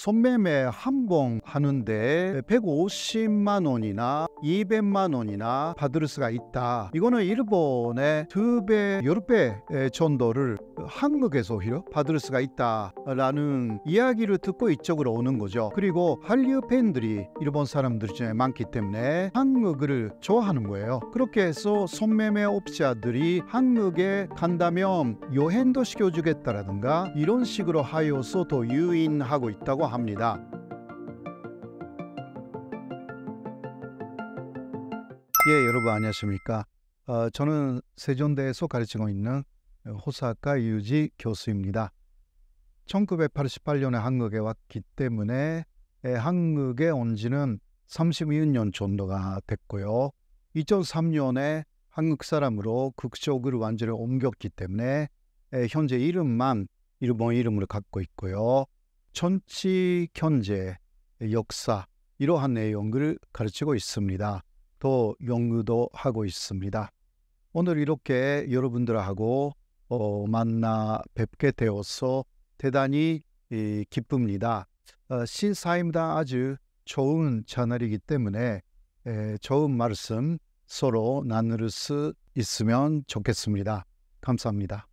손매매 한봉 하는데 150만 원이나 200만 원이나 받을 수가 있다. 이거는 일본의 두 배, 여러 배 정도를 한국에서 오히려 받을 수가 있다라는 이야기를 듣고 이쪽으로 오는 거죠. 그리고 한류 팬들이 일본 사람들 중에 많기 때문에 한국을 좋아하는 거예요. 그렇게 해서 손매매 업자들이 한국에 간다면 여행도 시켜주겠다라든가 이런 식으로 하여서 더 유인하고 있다고 합니다. 예, 여러분 안녕하십니까? 어, 저는 세종대에서 가르치고 있는 호사카 유지 교수입니다. 1988년에 한국에 왔기 때문에 예, 한국에 온 지는 32년 정도가 됐고요. 2003년에 한국 사람으로 극적으로 완전히 옮겼기 때문에 예, 현재 이름만 일본 이름으로 갖고 있고요. 전치 경제, 역사 이러한 내용을 가르치고 있습니다. 또 연구도 하고 있습니다. 오늘 이렇게 여러분들하고 어, 만나 뵙게 되어서 대단히 이, 기쁩니다. 어, 신사임당 아주 좋은 채널이기 때문에 에, 좋은 말씀 서로 나눌 수 있으면 좋겠습니다. 감사합니다.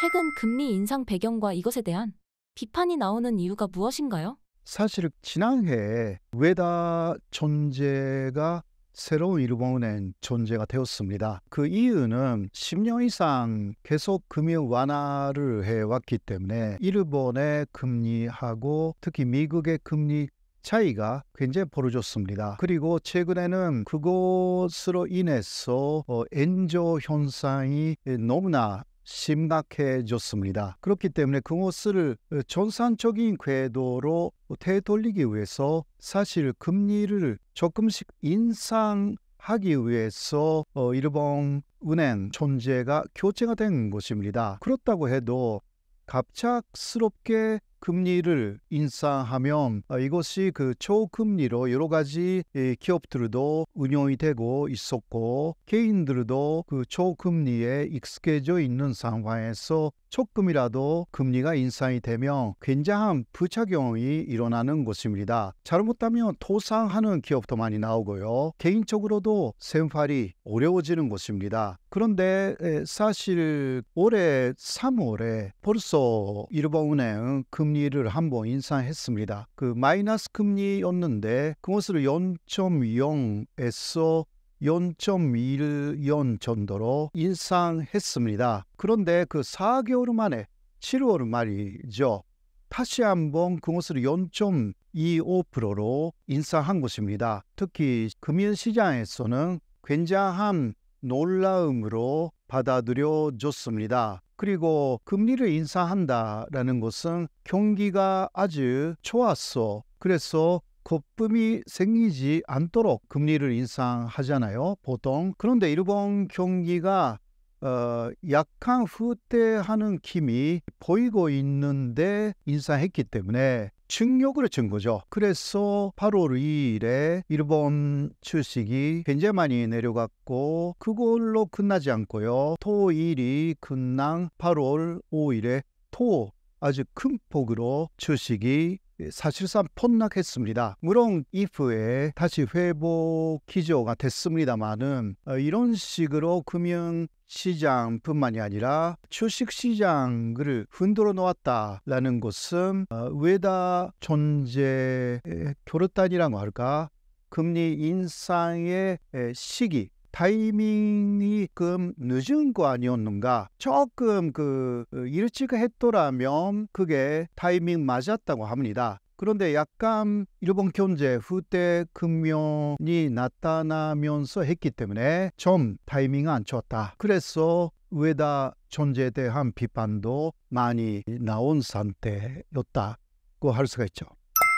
최근 금리 인상 배경과 이것에 대한 비판이 나오는 이유가 무엇인가요? 사실 지난해 우다 존재가 새로운 일본은행 존재가 되었습니다. 그 이유는 10년 이상 계속 금리 완화를 해왔기 때문에 일본의 금리하고 특히 미국의 금리 차이가 굉장히 벌어졌습니다. 그리고 최근에는 그것으로 인해서 어, 엔조 현상이 너무나 심각해졌습니다. 그렇기 때문에 그호스를 어, 전산적인 궤도로 되돌리기 위해서 사실 금리를 조금씩 인상하기 위해서 어, 일본 은행 존재가 교체가 된 것입니다. 그렇다고 해도 갑작스럽게 금리를 인상하면 어, 이것이 그 초금리로 여러 가지 예, 기업들도 운용이 되고 있었고 개인들도 그 초금리에 익숙해져 있는 상황에서 조금이라도 금리가 인상이 되면 굉장한 부작용이 일어나는 것입니다. 잘못하면 도상하는 기업도 많이 나오고요. 개인적으로도 생활이 어려워지는 것입니다. 그런데 사실 올해 3월에 벌써 일본은행 금 금리를 한번 인상했습니다. 그 마이너스 금리였는데 그것을 0.0에서 0.1연 정도로 인상했습니다. 그런데 그 4개월 만에 7월 말이죠. 다시 한번 그것을 0.25%로 인상한 것입니다. 특히 금융시장에서는 굉장한 놀라움으로 받아들여졌습니다. 그리고 금리를 인사한다라는 것은 경기가 아주 좋았어. 그래서 거품이 생기지 않도록 금리를 인상하잖아요. 보통. 그런데 일본 경기가 어, 약한 후퇴하는 김이 보이고 있는데 인사했기 때문에 충격을로준 거죠. 그래서 8월 2일에 일본 출식이 굉장히 많이 내려갔고 그걸로 끝나지 않고요. 토일이 끝난 8월 5일에 토 아주 큰 폭으로 출식이 사실상 폭락했습니다. 물론 이후에 다시 회복 기조가 됐습니다만은 어, 이런 식으로 금융 시장뿐만이 아니라 주식 시장을 흔들어 놓았다라는 것은 어, 외다 존재 의 결었단이라고 할까 금리 인상의 시기 타이밍이 좀 늦은 거 아니었는가? 조금 그 일찍 어, 했더라면 그게 타이밍 맞았다고 합니다. 그런데 약간 일본 경제 후퇴 금융이 나타나면서 했기 때문에 좀 타이밍이 안 좋았다. 그래서 외다 존재에 대한 비판도 많이 나온 상태였다고 할 수가 있죠.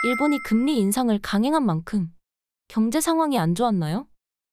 일본이 금리 인상을 강행한 만큼 경제 상황이 안 좋았나요?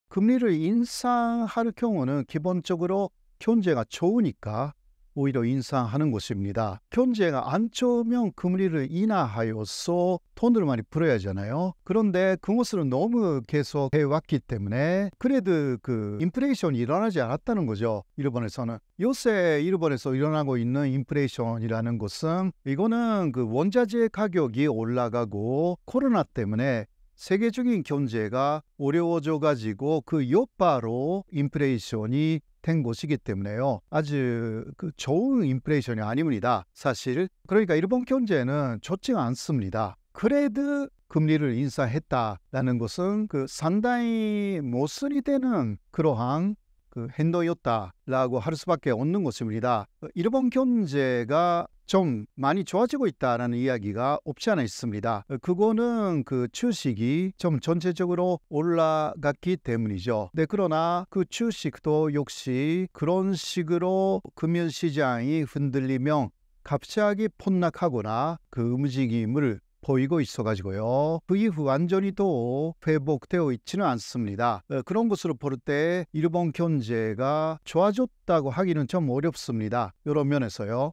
금리를 인상할 경우는 기본적으로 경제가 좋으니까 오히려 인상하는 곳입니다 경제가 안 좋으면 금리를 인하하여서 돈을 많이 벌어야잖아요. 그런데 그것을 너무 계속 해왔기 때문에 그래도 그 인플레이션이 일어나지 않았다는 거죠. 일본에서는. 요새 일본에서 일어나고 있는 인플레이션이라는 것은 이거는 그 원자재 가격이 올라가고 코로나 때문에 세계적인 경제가 어려워져 가지고 그 여파로 인플레이션이 된고이기 때문에요. 아주 그 좋은 인플레이션이 아닙니다. 사실. 그러니까 일본 경제는 좋지 않습니다. 그래도 금리를 인사했다라는 것은 그 상당히 모순이 되는 그러한 그 행동이었다라고 할 수밖에 없는 것입니다. 일본 경제가 좀 많이 좋아지고 있다라는 이야기가 없지 않아 있습니다. 그거는 그 주식이 좀 전체적으로 올라갔기 때문이죠. 네, 그러나 그 주식도 역시 그런 식으로 금융시장이 흔들리면 갑자기 폭락하거나 그 움직임을 보이고 있어가지고요. 그 이후 완전히 또 회복되어 있지는 않습니다. 어, 그런 것으로 볼 때 일본 경제가 좋아졌다고 하기는 좀 어렵습니다. 이런 면에서요.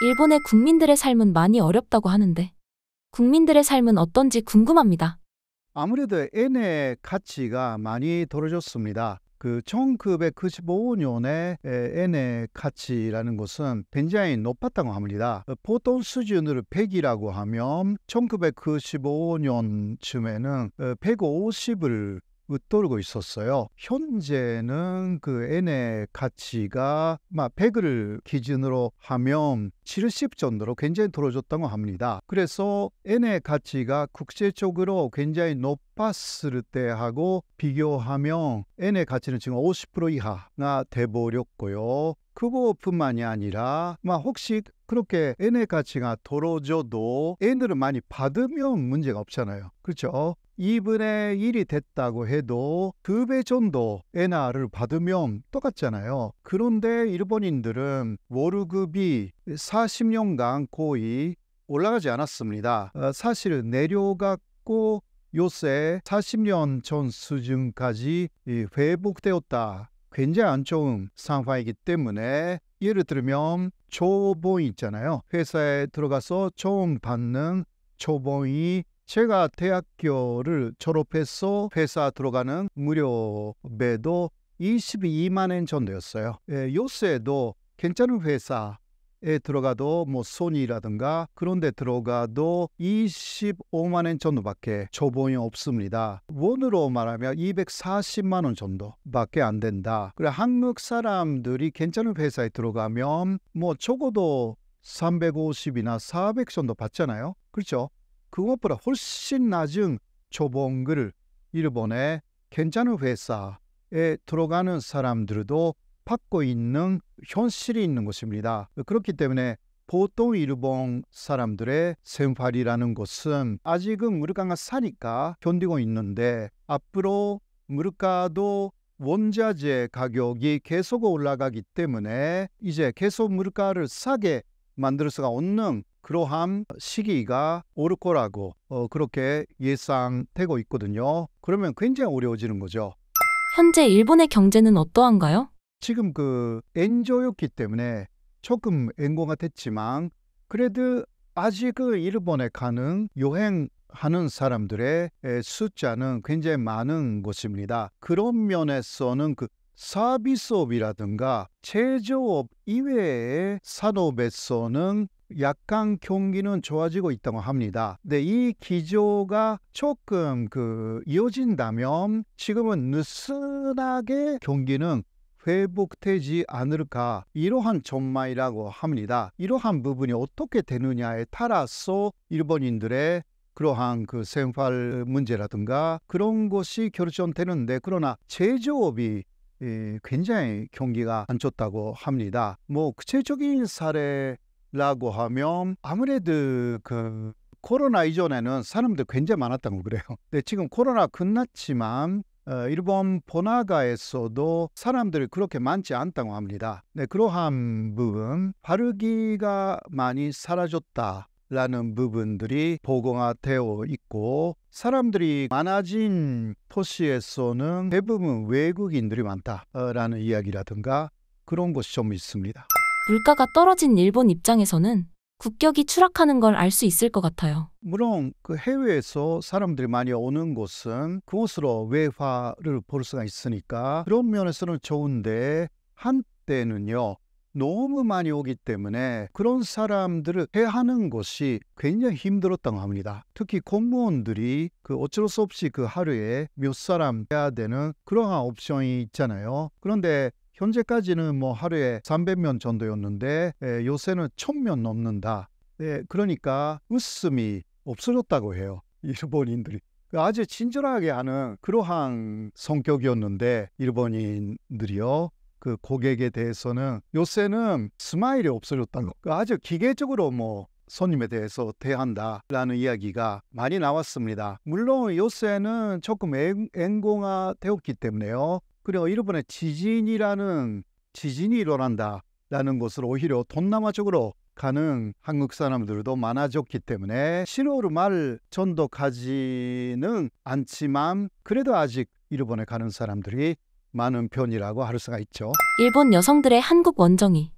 일본의 국민들의 삶은 많이 어렵다고 하는데 국민들의 삶은 어떤지 궁금합니다. 아무래도 엔의 가치가 많이 떨어졌습니다. 그 1995년에 엔의 가치라는 것은 굉장히 높았다고 합니다. 어, 보통 수준으로 100이라고 하면 1995년쯤에는 150을 어, 웃돌고 있었어요. 현재는 그 N의 가치가 막 100을 기준으로 하면 70 정도로 굉장히 떨어졌다고 합니다. 그래서 N의 가치가 국제적으로 굉장히 높았을 때하고 비교하면 N의 가치는 지금 50% 이하가 돼버렸고요. 그거뿐만이 아니라 막 혹시 그렇게 N의 가치가 떨어져도 들을 많이 받으면 문제가 없잖아요. 그렇죠? 2분의 1이 됐다고 해도 두배 정도 엔화를 받으면 똑같잖아요. 그런데 일본인들은 월급이 40년간 거의 올라가지 않았습니다. 어, 사실 내려갔고 요새 40년 전 수준까지 회복되었다. 굉장히 안 좋은 상황이기 때문에 예를 들면 초봉 있잖아요. 회사에 들어가서 처음 받는 초보이 제가 대학교를 졸업해서 회사 들어가는 무료에도 22만 엔 정도였어요. 예, 요새도 괜찮은 회사 에 들어가도 뭐 소니라든가 그런 데 들어가도 25만 엔 정도밖에 조봉이 없습니다. 원으로 말하면 240만 원 정도밖에 안 된다. 그래 한국 사람들이 괜찮은 회사에 들어가면 뭐 적어도 350이나 400 정도 받잖아요. 그렇죠? 그것보다 훨씬 낮은 초봉글 일본의 괜찮은 회사에 들어가는 사람들도 받고 있는 현실이 있는 것입니다. 그렇기 때문에 보통 일본 사람들의 생활이라는 것은 아직은 물가가 싸니까 견디고 있는데 앞으로 물가도 원자재 가격이 계속 올라가기 때문에 이제 계속 물가를 싸게 만들 수가 없는 그러함 시기가 오를 거라고 어, 그렇게 예상되고 있거든요. 그러면 굉장히 어려워지는 거죠. 현재 일본의 경제는 어떠한가요? 지금 그 엔조였기 때문에 조금 엔고가 됐지만 그래도 아직 그 일본에 가는 여행하는 사람들의 숫자는 굉장히 많은 것입니다. 그런 면에서는 그 서비스업이라든가 제조업 이외의 산업에서는 약간 경기는 좋아지고 있다고 합니다. 근데 이 기조가 조금 그 이어진다면 지금은 느슨하게 경기는 회복되지 않을까 이러한 전망이라고 합니다. 이러한 부분이 어떻게 되느냐에 따라서 일본인들의 그러한 그 생활 문제라든가 그런 것이 결정되는데 그러나 제조업이 예, 굉장히 경기가 안 좋다고 합니다. 뭐 구체적인 사례 라고 하면 아무래도 그 코로나 이전에는 사람들 굉장히 많았다고 그래요. 근데 지금 코로나 끝났지만 어, 일본 번화가에서도 사람들이 그렇게 많지 않다고 합니다. 네, 그러한 부분, 바르기가 많이 사라졌다라는 부분들이 보고가 되어 있고, 사람들이 많아진 도시에서는 대부분 외국인들이 많다라는 이야기라든가 그런 것이 좀 있습니다. 물가가 떨어진 일본 입장에서는 국격이 추락하는 걸 알 수 있을 것 같아요. 물론 그 해외에서 사람들이 많이 오는 곳은 그곳으로 외화를 볼 수가 있으니까 그런 면에서는 좋은데 한때는요 너무 많이 오기 때문에 그런 사람들을 해하는 것이 굉장히 힘들었다고 합니다. 특히 공무원들이 그 어쩔 수 없이 그 하루에 몇 사람 해야 되는 그러한 옵션이 있잖아요. 그런데 현재까지는 뭐 하루에 3 0 0명 정도였는데 예, 요새는 1 0 0 0명 넘는다. 예, 그러니까 웃음이 없어졌다고 해요. 일본인들이. 그 아주 친절하게 하는 그러한 성격이었는데 일본인들이요. 그 고객에 대해서는 요새는 스마일이 없어졌다고. 그 아주 기계적으로 뭐 손님에 대해서 대한다라는 이야기가 많이 나왔습니다. 물론 요새는 조금 앵, 앵공화 되었기 때문에요. 그리고 일본의 지진이라는 지진이 일어난다라는 곳으로 오히려 동남아 쪽으로 가는 한국 사람들도 많아졌기 때문에 신호월말 전도까지는 않지만 그래도 아직 일본에 가는 사람들이 많은 편이라고 할 수가 있죠. 일본 여성들의 한국 원정이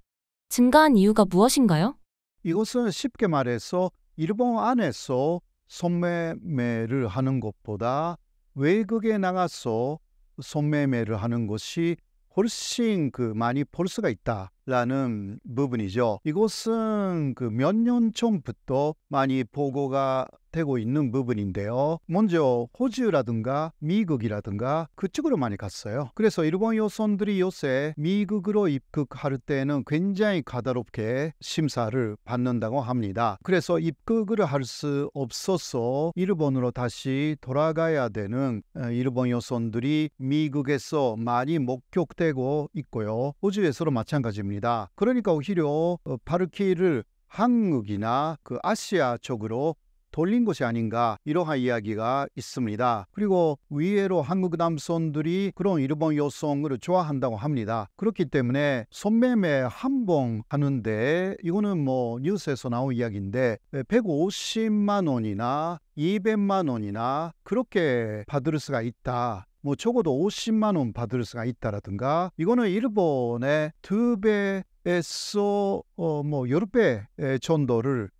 증가한 이유가 무엇인가요? 이것은 쉽게 말해서 일본 안에서 선매매를 하는 것보다 외국에 나가서 손매매를 하는 것이 훨씬 그 많이 볼 수가 있다. 라는 부분이죠. 이곳은 그 몇 년 전부터 많이 보고가 되고 있는 부분인데요. 먼저 호주라든가 미국이라든가 그쪽으로 많이 갔어요. 그래서 일본 요선들이 요새 미국으로 입국할 때는 굉장히 가다롭게 심사를 받는다고 합니다. 그래서 입국을 할 수 없어서 일본으로 다시 돌아가야 되는 어, 일본 요선들이 미국에서 많이 목격되고 있고요. 호주에서도 마찬가지입니다. 겁니다. 그러니까 오히려 어, 바르키를 한국이나 그 아시아 쪽으로 돌린 것이 아닌가 이러한 이야기가 있습니다. 그리고 의외로 한국 남성들이 그런 일본 여성을 좋아한다고 합니다. 그렇기 때문에 손매매 한 번 하는데 이거는 뭐 뉴스에서 나온 이야기인데 150만 원이나 200만 원이나 그렇게 받을 수가 있다. 뭐 적어도 50만 원 받을 수가 있다라든가 이거는 일본의 두 배에서 어뭐 여러 배 정도를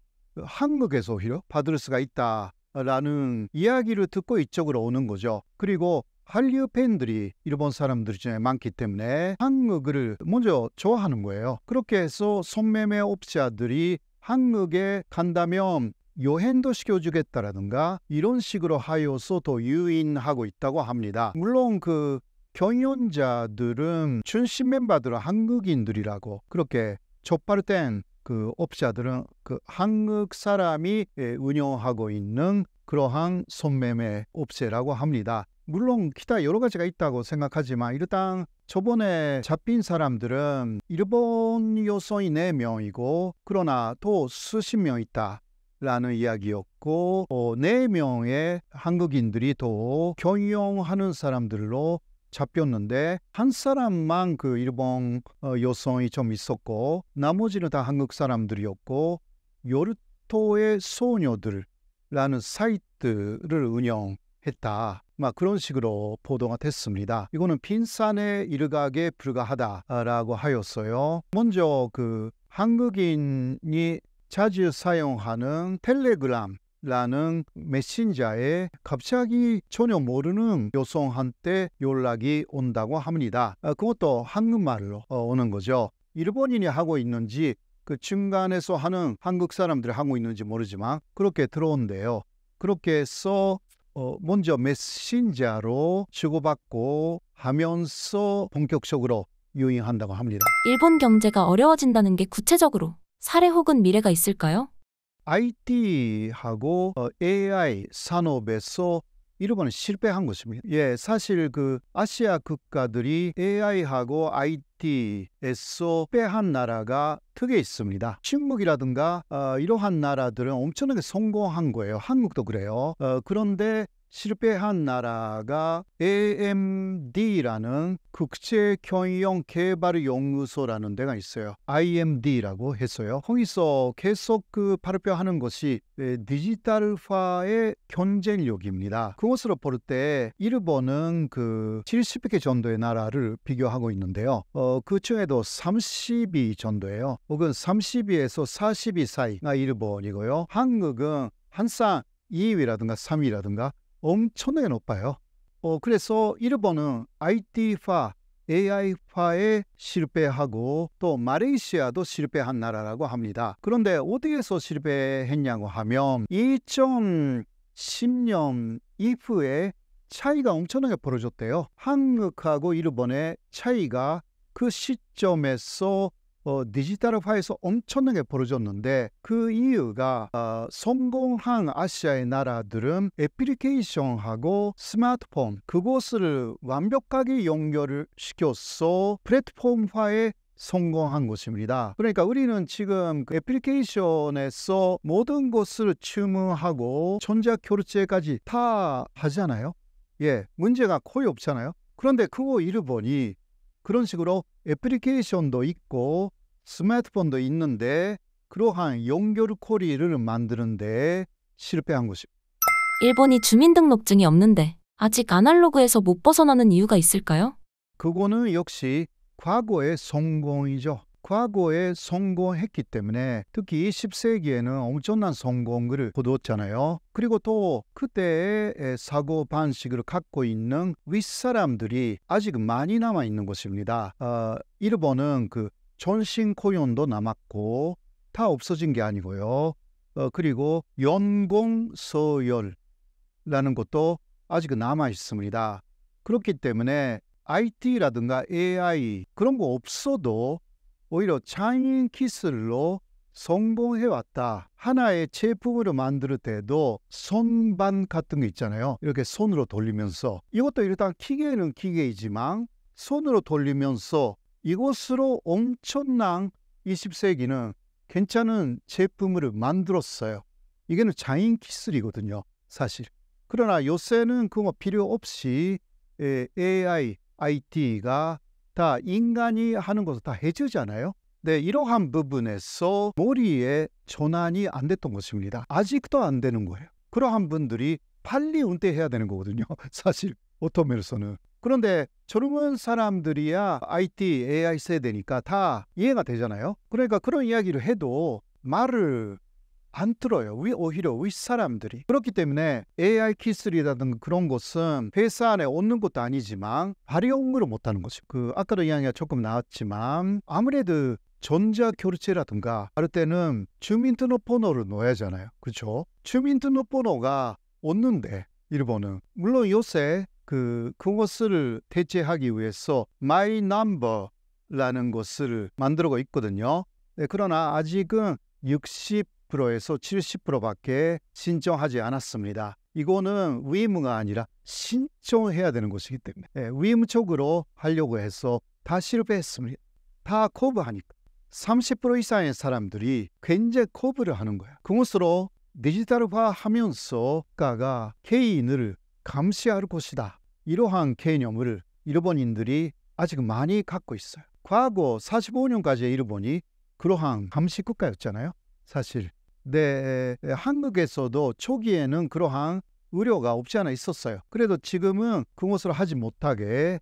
한국에서 오히려 받을 수가 있다라는 이야기를 듣고 이쪽으로 오는 거죠. 그리고 한류 팬들이 일본 사람들 중에 많기 때문에 한국을 먼저 좋아하는 거예요. 그렇게 해서 손매매 업자들이 한국에 간다면 요행도시켜주겠다라든가 이런 식으로 하여서 더 유인하고 있다고 합니다. 물론 그 경연자들은 출신 멤버들은 한국인들이라고 그렇게 촉발된그 업자들은 그 한국 사람이 예, 운영하고 있는 그러한 손매매 업체라고 합니다. 물론 기타 여러 가지가 있다고 생각하지만 일단 저번에 잡힌 사람들은 일본 요소인 4명이고 그러나 또 수십 명 있다. 라는 이야기였고 어, 4명의 한국인들이 더 경영하는 사람들로 잡혔는데 한 사람만 그 일본 어, 여성이 좀 있었고 나머지는 다 한국 사람들이었고 요르토의 소녀들라는 사이트를 운영했다. 막 그런 식으로 보도가 됐습니다. 이거는 빈산의 일각에 불과하다라고 하였어요. 먼저 그 한국인이 자주 사용하는 텔레그램라는 메신저에 갑자기 전혀 모르는 여성한테 연락이 온다고 합니다. 어, 그것도 한국말로 어, 오는 거죠. 일본인이 하고 있는지 그 중간에서 하는 한국 사람들이 하고 있는지 모르지만 그렇게 들어온대요. 그렇게 해서 어, 먼저 메신저로 주고받고 하면서 본격적으로 유행한다고 합니다. 일본 경제가 어려워진다는 게 구체적으로 사례 혹은 미래가 있을까요? IT하고 AI 어, 산업에서 일본은 실패한 것입니다. 예, 사실 그 아시아 국가들이 AI하고 IT에서 빼한 나라가 특에 있습니다. 중국이라든가 어, 이러한 나라들은 엄청나게 성공한 거예요. 한국도 그래요. 어, 그런데 실패한 나라가 AMD라는 국제 경영 개발 연구소라는 데가 있어요. IMD라고 했어요. 거기서 계속 그 발표하는 것이 디지털화의 경쟁력입니다. 그것으로 볼때 일본은 그 70개 정도의 나라를 비교하고 있는데요. 어, 그 중에도 30위 정도예요. 혹은 30위에서 40위 사이가 일본이고요. 한국은 항상 2위라든가 3위라든가 엄청나게 높아요. 어, 그래서 일본은 IT파, AI파에 실패하고 또 말레이시아도 실패한 나라라고 합니다. 그런데 어디에서 실패했냐고 하면 2010년 이후에 차이가 엄청나게 벌어졌대요. 한국하고 일본의 차이가 그 시점에서 어, 디지털화에서 엄청나게 벌어졌는데 그 이유가 어, 성공한 아시아의 나라들은 애플리케이션하고 스마트폰 그곳을 완벽하게 연결을 시켜서 플랫폼화에 성공한 것입니다. 그러니까 우리는 지금 그 애플리케이션에서 모든 것을 주문하고 전자 결제까지 다 하잖아요. 예, 문제가 거의 없잖아요. 그런데 그거 일어보니 그런 식으로 애플리케이션도 있고 스마트폰도 있는데 그러한 연결 코리를 만드는데 실패한 것입니다. 일본이 주민등록증이 없는데 아직 아날로그에서 못 벗어나는 이유가 있을까요? 그거는 역시 과거의 성공이죠. 과거에 성공했기 때문에 특히 20세기에는 엄청난 성공을 거두었잖아요 그리고 또 그때의 사고 방식을 갖고 있는 윗사람들이 아직 많이 남아 있는 것입니다. 어, 일본은 그 전신 고용도 남았고 다 없어진 게 아니고요. 어, 그리고 연공 서열라는 것도 아직 남아 있습니다. 그렇기 때문에 IT라든가 AI 그런 거 없어도 오히려 장인 기술로 성공해왔다. 하나의 제품으로 만들 때도 손반 같은 거 있잖아요. 이렇게 손으로 돌리면서 이것도 일단 기계는 기계이지만 손으로 돌리면서 이것으로 엄청난 20세기는 괜찮은 제품을 만들었어요. 이게는 자인 기술이거든요, 사실. 그러나 요새는 그거 필요 없이 AI, IT가 다 인간이 하는 것을 다 해주잖아요. 네, 이러한 부분에서 머리에 전환이 안 됐던 것입니다. 아직도 안 되는 거예요. 그러한 분들이 빨리 은퇴해야 되는 거거든요. 사실 어떤 면에서는. 그런데 젊은 사람들이야 IT, AI 세대니까 다 이해가 되잖아요. 그러니까 그런 이야기를 해도 말을 안 들어요. 위 오히려 윗사람들이. 그렇기 때문에 AI 키스리라든가 그런 것은 회사 안에 없는 것도 아니지만 발용을 못하는 거죠. 그 아까도 이야기가 조금 나왔지만 아무래도 전자결제라든가 할 때는 주민등록번호를 넣어야 하잖아요. 그렇죠? 주민등록번호가 없는데 일본은 물론 요새 그 그것을 대체하기 위해서 마이 넘버라는 것을 만들고 있거든요. 네, 그러나 아직은 60 50%에서 70%밖에 신청하지 않았습니다. 이거는 의무가 아니라 신청해야 되는 것이기 때문에 예, 의무쪽으로 하려고 해서 다 실패했습니다. 다 커버하니까 30% 이상의 사람들이 굉장히 커버를 하는 거야. 그것으로 디지털화하면서 국가가 개인을 감시할 것이다. 이러한 개념을 일본인들이 아직 많이 갖고 있어요. 과거 45년까지의 일본이 그러한 감시 국가였잖아요. 사실 네, 한국에서도 초기에는 그러한 의료가 없지 않아 있었어요. 그래도 지금은 그것로 하지 못하게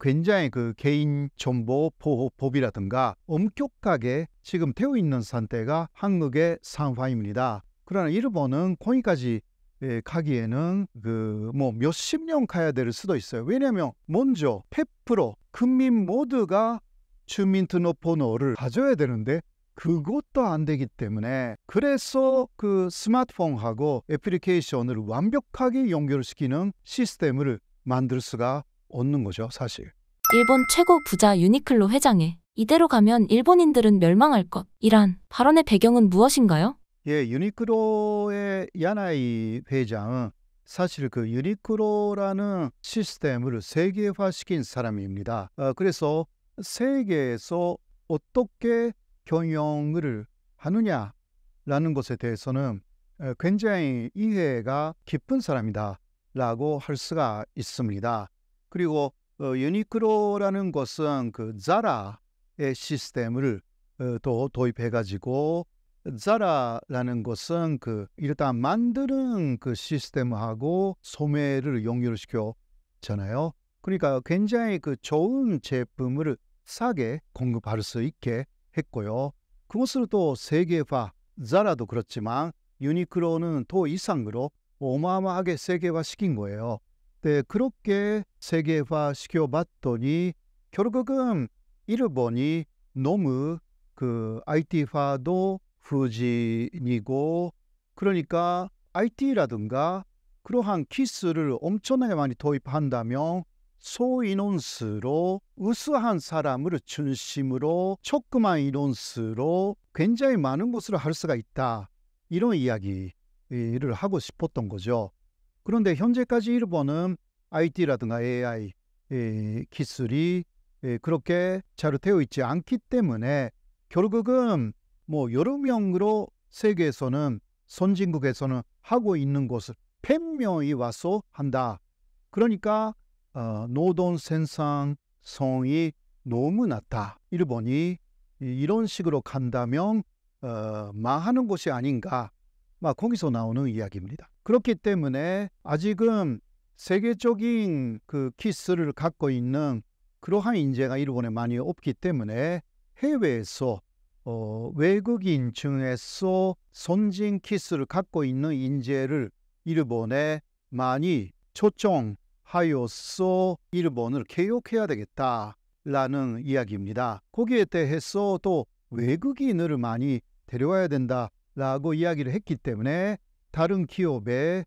굉장히 그 개인 정보 보호법이라든가 엄격하게 지금 되어 있는 상태가 한국의 상황입니다. 그러나 일본은 거기까지 가기에는 그 뭐 몇 십 년 가야 될 수도 있어요. 왜냐하면 먼저 페프로 국민 모두가 주민등록번호를 가져야 되는데 그것도 안 되기 때문에 그래서 그 스마트폰하고 애플리케이션을 완벽하게 연결시키는 시스템을 만들 수가 없는 거죠, 사실. 일본 최고 부자 유니클로 회장에 이대로 가면 일본인들은 멸망할 것 이란 발언의 배경은 무엇인가요? 예, 유니클로의 야나이 회장은 사실 그 유니클로라는 시스템을 세계화시킨 사람입니다. 어, 그래서 세계에서 어떻게 경영을 하느냐라는 것에 대해서는 굉장히 이해가 깊은 사람이다 라고 할 수가 있습니다. 그리고 어, 유니크로라는 것은 그 자라의 시스템을 어, 또 도입해 가지고 자라라는 것은 그 일단 만드는 그 시스템하고 소매를 연결시켜잖아요. 그러니까 굉장히 그 좋은 제품을 싸게 공급할 수 있게 했고요. 그것을 또 세계화, 자라도 그렇지만 유니클로는 더 이상으로 어마어마하게 세계화 시킨 거예요. 네, 그렇게 세계화 시켜봤더니 결국은 일본이 너무 그 IT화도 후진이고 그러니까 IT라든가 그러한 키스를 엄청나게 많이 도입한다면 소인원수로 우수한 사람을 중심으로 조그만 인원수로 굉장히 많은 것으로 할 수가 있다. 이런 이야기를 하고 싶었던 거죠. 그런데 현재까지 일본은 IT라든가 AI 기술이 그렇게 잘 되어 있지 않기 때문에 결국은 뭐 여러 명으로 세계에서는 선진국에서는 하고 있는 것을 100명이 와서 한다. 그러니까 어, 노동 생산성이 너무 낮다. 일본이 이런 식으로 간다면 어, 망하는 것이 아닌가. 막 거기서 나오는 이야기입니다. 그렇기 때문에 아직은 세계적인 그 키스를 갖고 있는 그러한 인재가 일본에 많이 없기 때문에 해외에서 어, 외국인 중에서 선진 키스를 갖고 있는 인재를 일본에 많이 초청 하여서 일본을 개혁해야 되겠다라는 이야기입니다. 거기에 대해서 또 외국인을 많이 데려와야 된다라고 이야기를 했기 때문에 다른 기업의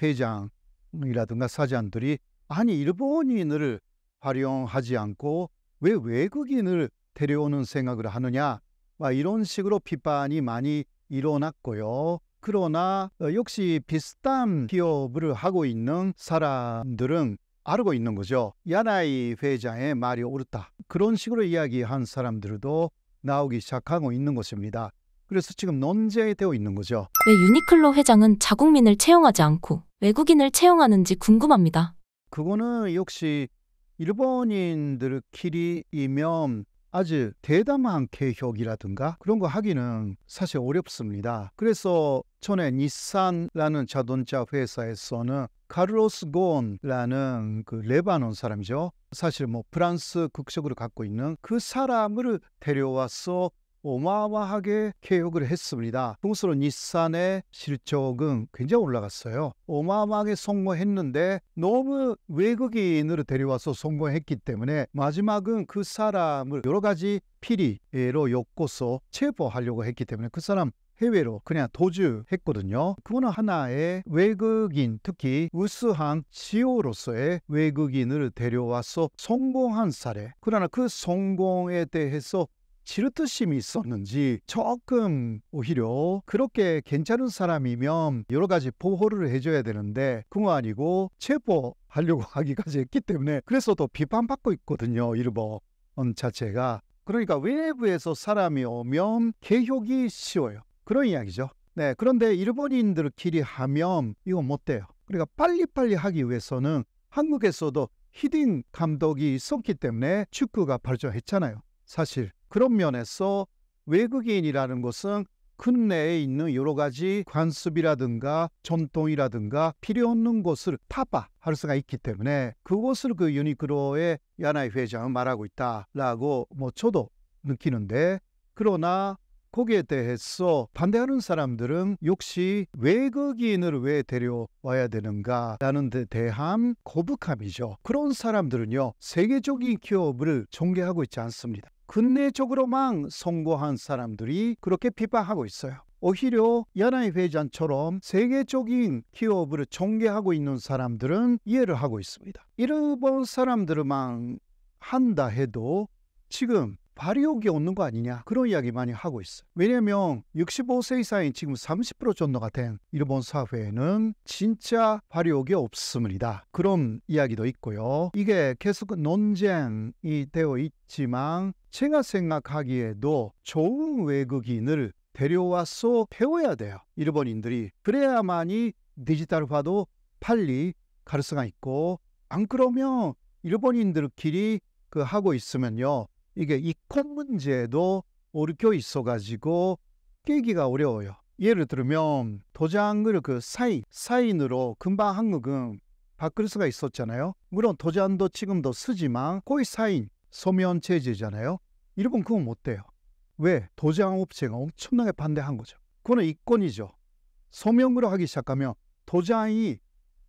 회장이라든가 사장들이 아니 일본인을 활용하지 않고 왜 외국인을 데려오는 생각을 하느냐 이런 식으로 비판이 많이 일어났고요. 그러나 어, 역시 비슷한 기업을 하고 있는 사람들은 알고 있는 거죠. 야나이 회장의 말이 옳다. 그런 식으로 이야기한 사람들도 나오기 시작하고 있는 것입니다. 그래서 지금 논쟁이되고 있는 거죠. 왜 유니클로 회장은 자국민을 채용하지 않고 외국인을 채용하는지 궁금합니다. 그거는 역시 일본인들끼리이면 아주 대담한 개혁이라든가 그런 거 하기는 사실 어렵습니다. 그래서 전에 니산라는 자동차 회사에서는 카를로스 곤라는 그 레바논 사람이죠. 사실 뭐 프랑스 국적으로 갖고 있는 그 사람을 데려와서 어마어마하게 개혁을 했습니다. 흉스러 닛산의 실적은 굉장히 올라갔어요. 어마어마하게 성공했는데 너무 외국인으로 데려와서 성공했기 때문에 마지막은 그 사람을 여러 가지 피리로 엮어서 체포하려고 했기 때문에 그 사람 해외로 그냥 도주했거든요. 그거는 하나의 외국인, 특히 우스한 지오로서의 외국인을 데려와서 성공한 사례. 그러나 그 성공에 대해서 질투심이 있었는지 조금 오히려 그렇게 괜찮은 사람이면 여러 가지 보호를 해줘야 되는데 그거 아니고 체포하려고 하기까지 했기 때문에 그래서 또 비판받고 있거든요 일본 자체가 그러니까 외부에서 사람이 오면 개혁이 쉬워요 그런 이야기죠 네 그런데 일본인들끼리 하면 이거 못 돼요 그러니까 빨리빨리 하기 위해서는 한국에서도 히딩 감독이 있었기 때문에 축구가 발전했잖아요 사실 그런 면에서 외국인이라는 것은 큰내에 있는 여러 가지 관습이라든가 전통이라든가 필요 없는 것을 타파할 수가 있기 때문에 그것을 그 유니크로의 야나이 회장은 말하고 있다라고 뭐 저도 느끼는데 그러나 거기에 대해서 반대하는 사람들은 역시 외국인을 왜 데려와야 되는가라는 데 대한 거북함이죠. 그런 사람들은요, 세계적인 기업을 전개하고 있지 않습니다. 근내적으로만 성공한 사람들이 그렇게 비판하고 있어요. 오히려 연하 회장처럼 세계적인 기업을 전개하고 있는 사람들은 이해를 하고 있습니다. 일본 사람들만 한다 해도 지금 발육이 없는 거 아니냐 그런 이야기 많이 하고 있어요. 왜냐하면 65세 이상인 지금 30% 정도가 된 일본 사회에는 진짜 발육이 없습니다. 그런 이야기도 있고요. 이게 계속 논쟁이 되어 있지만 제가 생각하기에도 좋은 외국인을 데려와서 배워야 돼요. 일본인들이 그래야만이 디지털화도 빨리 갈 수가 있고 안 그러면 일본인들끼리 그 하고 있으면요 이게 이권 문제도 오르켜 있어가지고 깨기가 어려워요. 예를 들면 도장을 그 사인, 사인으로 금방 한국은 바꿀 수가 있었잖아요. 물론 도장도 지금도 쓰지만 거의 사인, 소면 체제잖아요. 일본 그건 못 돼요. 왜? 도장 업체가 엄청나게 반대한 거죠. 그거는 이권이죠. 소명으로 하기 시작하면 도장이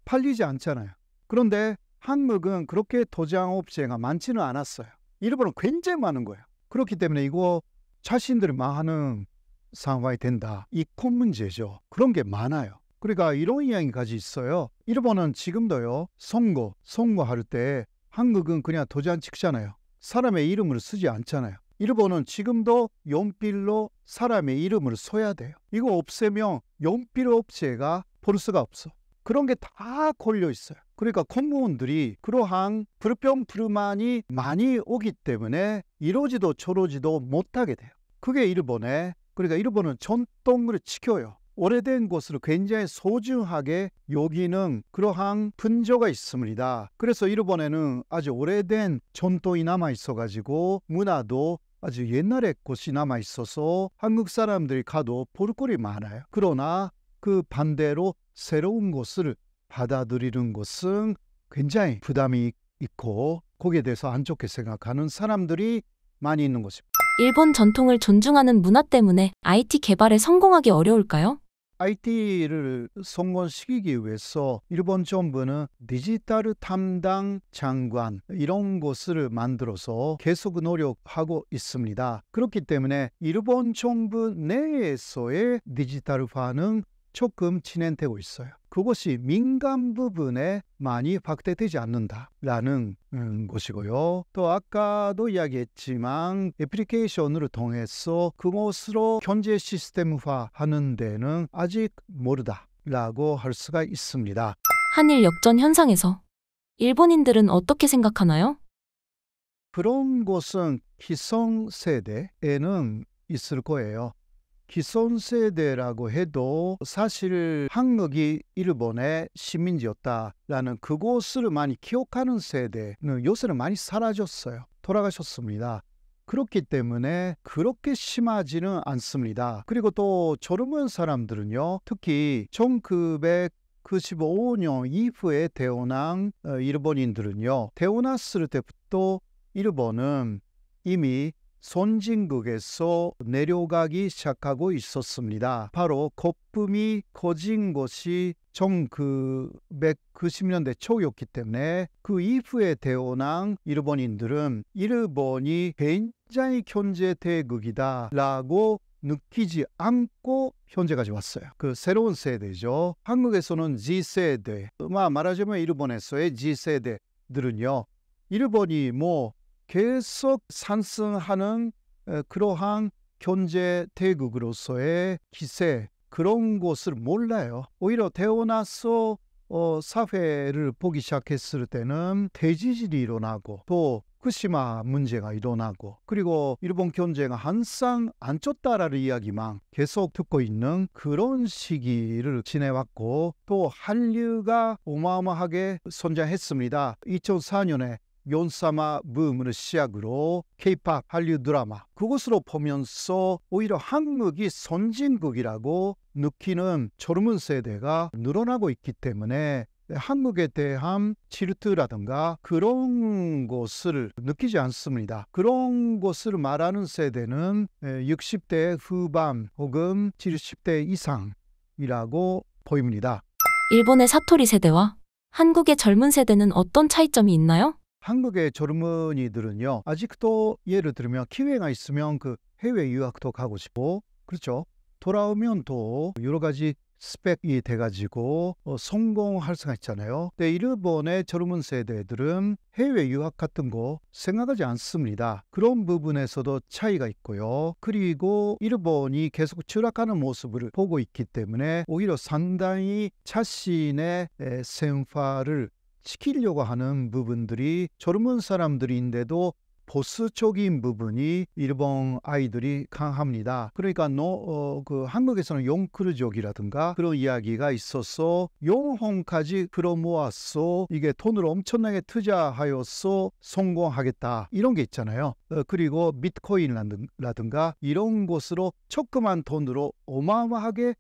팔리지 않잖아요. 그런데 한국은 그렇게 도장 업체가 많지는 않았어요. 일본은 굉장히 많은 거예요. 그렇기 때문에 이거 자신들이 망하는 상황이 된다. 이 콘 문제죠. 그런 게 많아요. 그러니까 이런 이야기까지 있어요. 일본은 지금도요. 선거, 선거할 때 한국은 그냥 도장 찍잖아요. 사람의 이름을 쓰지 않잖아요. 일본은 지금도 연필로 사람의 이름을 써야 돼요. 이거 없애면 연필 업체가 볼수가 없어. 그런 게 다 걸려 있어요. 그러니까 공무원들이 그러한 불평 불만이 많이 오기 때문에 이러지도 저러지도 못하게 돼요. 그게 일본에 그러니까 일본은 전통을 지켜요. 오래된 곳으로 굉장히 소중하게 여기는 그러한 분조가 있습니다. 그래서 일본에는 아주 오래된 전통이 남아 있어가지고 문화도 아주 옛날의 곳이 남아 있어서 한국 사람들이 가도 볼거리 많아요. 그러나 그 반대로 새로운 곳을 받아들이는 것은 굉장히 부담이 있고 거기에 대해서 안 좋게 생각하는 사람들이 많이 있는 것입니다. 일본 전통을 존중하는 문화 때문에 IT 개발에 성공하기 어려울까요? IT를 성공시키기 위해서 일본 정부는 디지털 담당 장관 이런 곳을 만들어서 계속 노력하고 있습니다. 그렇기 때문에 일본 정부 내에서의 디지털 반응 조금 진행되고 있어요. 그것이 민간 부분에 많이 확대되지 않는다라는 음, 것이고요. 또 아까도 이야기했지만 애플리케이션으로 통해서 그곳으로 현재 시스템화 하는 데는 아직 모르다라고 할 수가 있습니다. 한일 역전 현상에서 일본인들은 어떻게 생각하나요? 그런 것은 기성세대에는 있을 거예요. 기손세대라고 해도 사실 한국이 일본의 시민지였다라는 그곳을 많이 기억하는 세대는 요새는 많이 사라졌어요. 돌아가셨습니다. 그렇기 때문에 그렇게 심하지는 않습니다. 그리고 또 젊은 사람들은요, 특히 1995년 이후에 태어난 어, 일본인들은요, 태어났을 때부터 일본은 이미 선진국에서 내려가기 시작하고 있었습니다. 바로 거품이 커진 것이 1990년대 그 초였기 때문에 그 이후에 태어난 일본인들은 일본이 굉장히 현재 대국이다라고 느끼지 않고 현재까지 왔어요. 그 새로운 세대죠. 한국에서는 G세대, 뭐 말하자면 일본에서의 G세대들은요. 일본이 뭐 계속 상승하는 그러한 경제 대국으로서의 기세 그런 것을 몰라요. 오히려 태어나서 어, 사회를 보기 시작했을 때는 대지질이 일어나고 또 후쿠시마 문제가 일어나고 그리고 일본 경제가 항상 안 쫓다라는 이야기만 계속 듣고 있는 그런 시기를 지내왔고 또 한류가 어마어마하게 선장했습니다. 2004년에 욘사마 붐을 시작으로 케이팝 한류 드라마 그것으로 보면서 오히려 한국이 선진국이라고 느끼는 젊은 세대가 늘어나고 있기 때문에 한국에 대한 질투라든가 그런 것을 느끼지 않습니다. 그런 것을 말하는 세대는 60대 후반 혹은 70대 이상이라고 보입니다. 일본의 사토리 세대와 한국의 젊은 세대는 어떤 차이점이 있나요? 한국의 젊은이들은요 아직도 예를 들면 기회가 있으면 그 해외 유학도 가고 싶고 그렇죠 돌아오면 또 여러 가지 스펙이 돼가지고 어, 성공할 수가 있잖아요. 근데 일본의 젊은 세대들은 해외 유학 같은 거 생각하지 않습니다. 그런 부분에서도 차이가 있고요. 그리고 일본이 계속 추락하는 모습을 보고 있기 때문에 오히려 상당히 자신의 에, 생파를 시키려고 하는 부분들이 젊은 사람들인데도 보수적인 부분이 일본 아이들이 강합니다. 그러니까 노, 어, 그 한국에서는 용크르족이라든가 그런 이야기가 있어서 용혼까지 끌어모았어 이게 돈을 엄청나게 투자하였어 성공하겠다 이런 게 있잖아요. 어, 그리고 비트코인라든가 이런 곳으로 조그만 돈으로 어마어마하게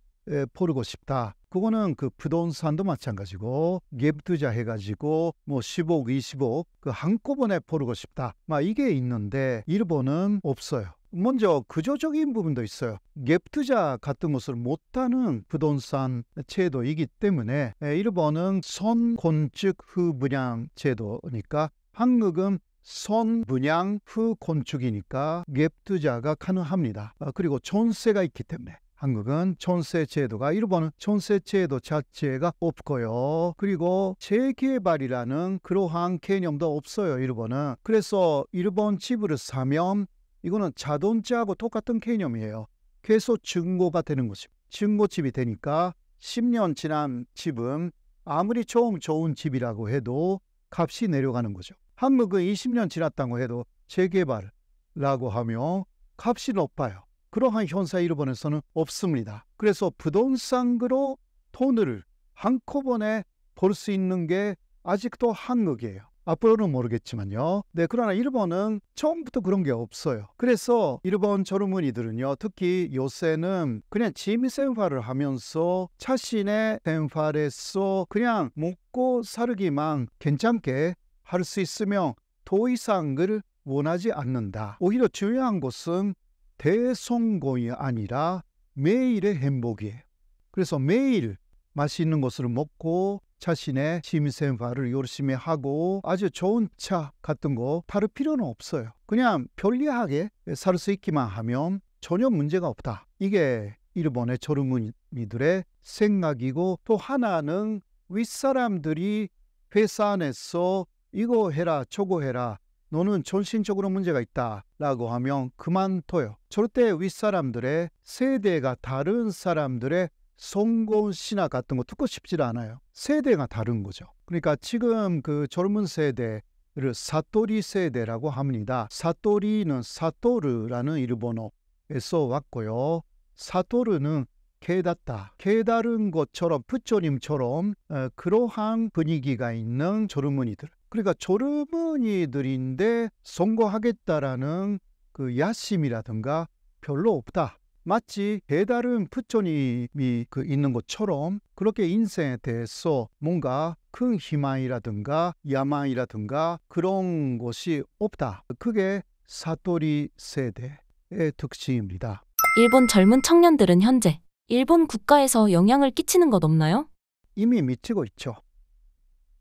포르고 싶다. 그거는 그 부동산도 마찬가지고 갭 투자해가지고 뭐 10억, 20억 그 한꺼번에 포르고 싶다. 막 이게 있는데 일본은 없어요. 먼저 구조적인 부분도 있어요. 갭 투자 같은 것을 못하는 부동산 제도이기 때문에 일본은 선건축 후 분양 제도니까 한국은 선분양 후 건축이니까 갭 투자가 가능합니다. 아, 그리고 전세가 있기 때문에 한국은 촌세 제도가 일본은 촌세 제도 자체가 없고요. 그리고 재개발이라는 그러한 개념도 없어요. 일본은. 그래서 일본 집을 사면 이거는 자동차하고 똑같은 개념이에요. 계속 증고가 되는 것입니다. 증고집이 되니까 10년 지난 집은 아무리 좀 좋은 집이라고 해도 값이 내려가는 거죠. 한국은 20년 지났다고 해도 재개발이라고 하며 값이 높아요. 그러한 현사 일본에서는 없습니다. 그래서 부동산으로 돈을 한꺼번에 벌 수 있는 게 아직도 한국이에요. 앞으로는 모르겠지만요. 네, 그러나 일본은 처음부터 그런 게 없어요. 그래서 일본 젊은이들은요, 특히 요새는 그냥 취미 생활을 하면서 자신의 생활에서 그냥 먹고 살기만 괜찮게 할 수 있으며 더 이상을 원하지 않는다. 오히려 중요한 것은 배송공이 아니라 매일의 행복이에요. 그래서 매일 맛있는 것을 먹고 자신의 심생활을 열심히 하고 아주 좋은 차 같은 거 팔을 필요는 없어요. 그냥 편리하게 살 수 있기만 하면 전혀 문제가 없다. 이게 일본의 젊은이들의 생각이고 또 하나는 윗사람들이 회사 안에서 이거 해라 저거 해라 너는 정신적으로 문제가 있다 라고 하면 그만둬요. 절대 윗사람들의 세대가 다른 사람들의 성공 신화 같은 거 듣고 싶지 않아요. 세대가 다른 거죠. 그러니까 지금 그 젊은 세대 를 사토리 세대라고 합니다. 사토리는 사토르라는 일본어에서 왔고요. 사토르는 깨닫다, 깨달은 것처럼 부처님처럼 어, 그러한 분위기가 있는 젊은이들 그러니까 졸업은이들인데 선거하겠다라는 그 야심이라든가 별로 없다. 마치 배달은 부처님이그 있는 것처럼 그렇게 인생에 대해서 뭔가 큰 희망이라든가 야망이라든가 그런 것이 없다. 그게 사토리 세대의 특징입니다. 일본 젊은 청년들은 현재 일본 국가에서 영향을 끼치는 것 없나요? 이미 미치고 있죠.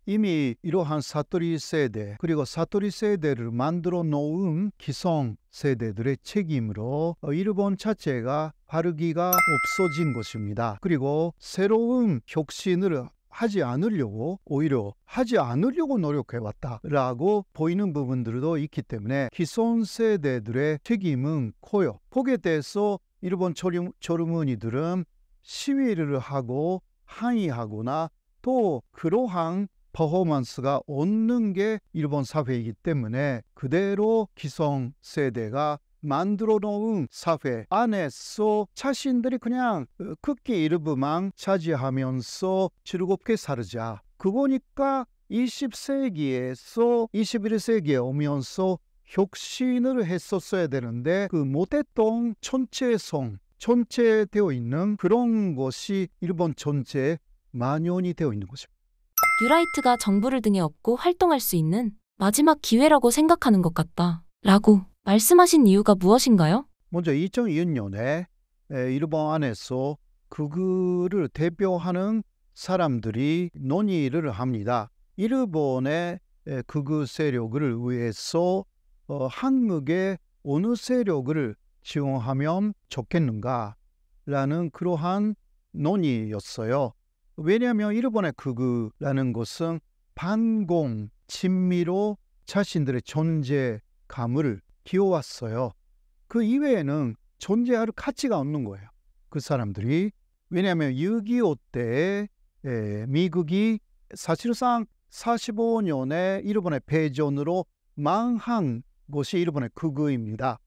이미 이러한 사토리 세대 그리고 사토리 세대를 만들어 놓은 기성 세대들의 책임으로 일본 자체가 바르기가 없어진 것입니다. 그리고 새로운 혁신을 하지 않으려고 오히려 하지 않으려고 노력해왔다라고 보이는 부분들도 있기 때문에 기성 세대들의 책임은 커요. 거기에 대해서 일본 젊은, 젊은들은 시위를 하고 항의하거나 또 그러한 퍼포먼스가 없는 게 일본 사회이기 때문에 그대로 기성 세대가 만들어 놓은 사회 안에서 자신들이 그냥 어, 극기 일부만 차지하면서 즐겁게 살자. 그거니까 20세기에서 21세기에 오면서 혁신을 했었어야 되는데 그 못했던 천체성, 천체되어 있는 그런 것이 일본 전체에 만연이 되어 있는 것입니다. 유라이트가 정부를 등에 업고 활동할 수 있는 마지막 기회라고 생각하는 것 같다. 라고 말씀하신 이유가 무엇인가요? 먼저 2002년에 일본 안에서 그거를 대표하는 사람들이 논의를 합니다. 일본의 극우 세력을 위해서 어, 한국의 어느 세력을 지원하면 좋겠는가라는 그러한 논의였어요. 왜냐하면 일본의 극우라는 것은 반공, 친미로 자신들의 존재감을 키워왔어요. 그 이외에는 존재할 가치가 없는 거예요. 그 사람들이 왜냐하면 6.25 때에 미국이 사실상 45년에 일본의 패전으로 망한 곳이 일본의 극우입니다.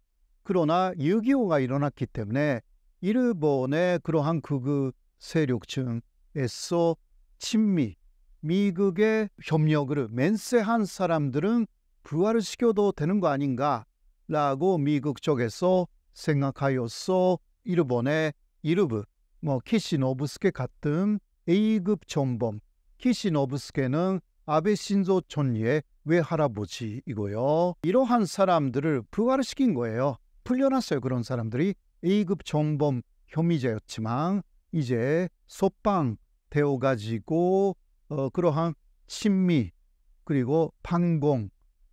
그러나 6.25가 일어났기 때문에 일본의 그러한 극우 세력중 애서 친미, 미국의 협력을 맹세한 사람들은 부활을 시켜도 되는 거 아닌가라고 미국 쪽에서 생각하여서 일본의 이르브, 뭐 키시노브스케 같은 A급 전범, 키시노브스케는 아베 신조 총리의 외할아버지이고요. 이러한 사람들을 부활시킨 을 거예요. 풀려났어요. 그런 사람들이 A급 전범 혐의자였지만 이제 소빵 되어 가지고 어, 그러한 친미 그리고 방공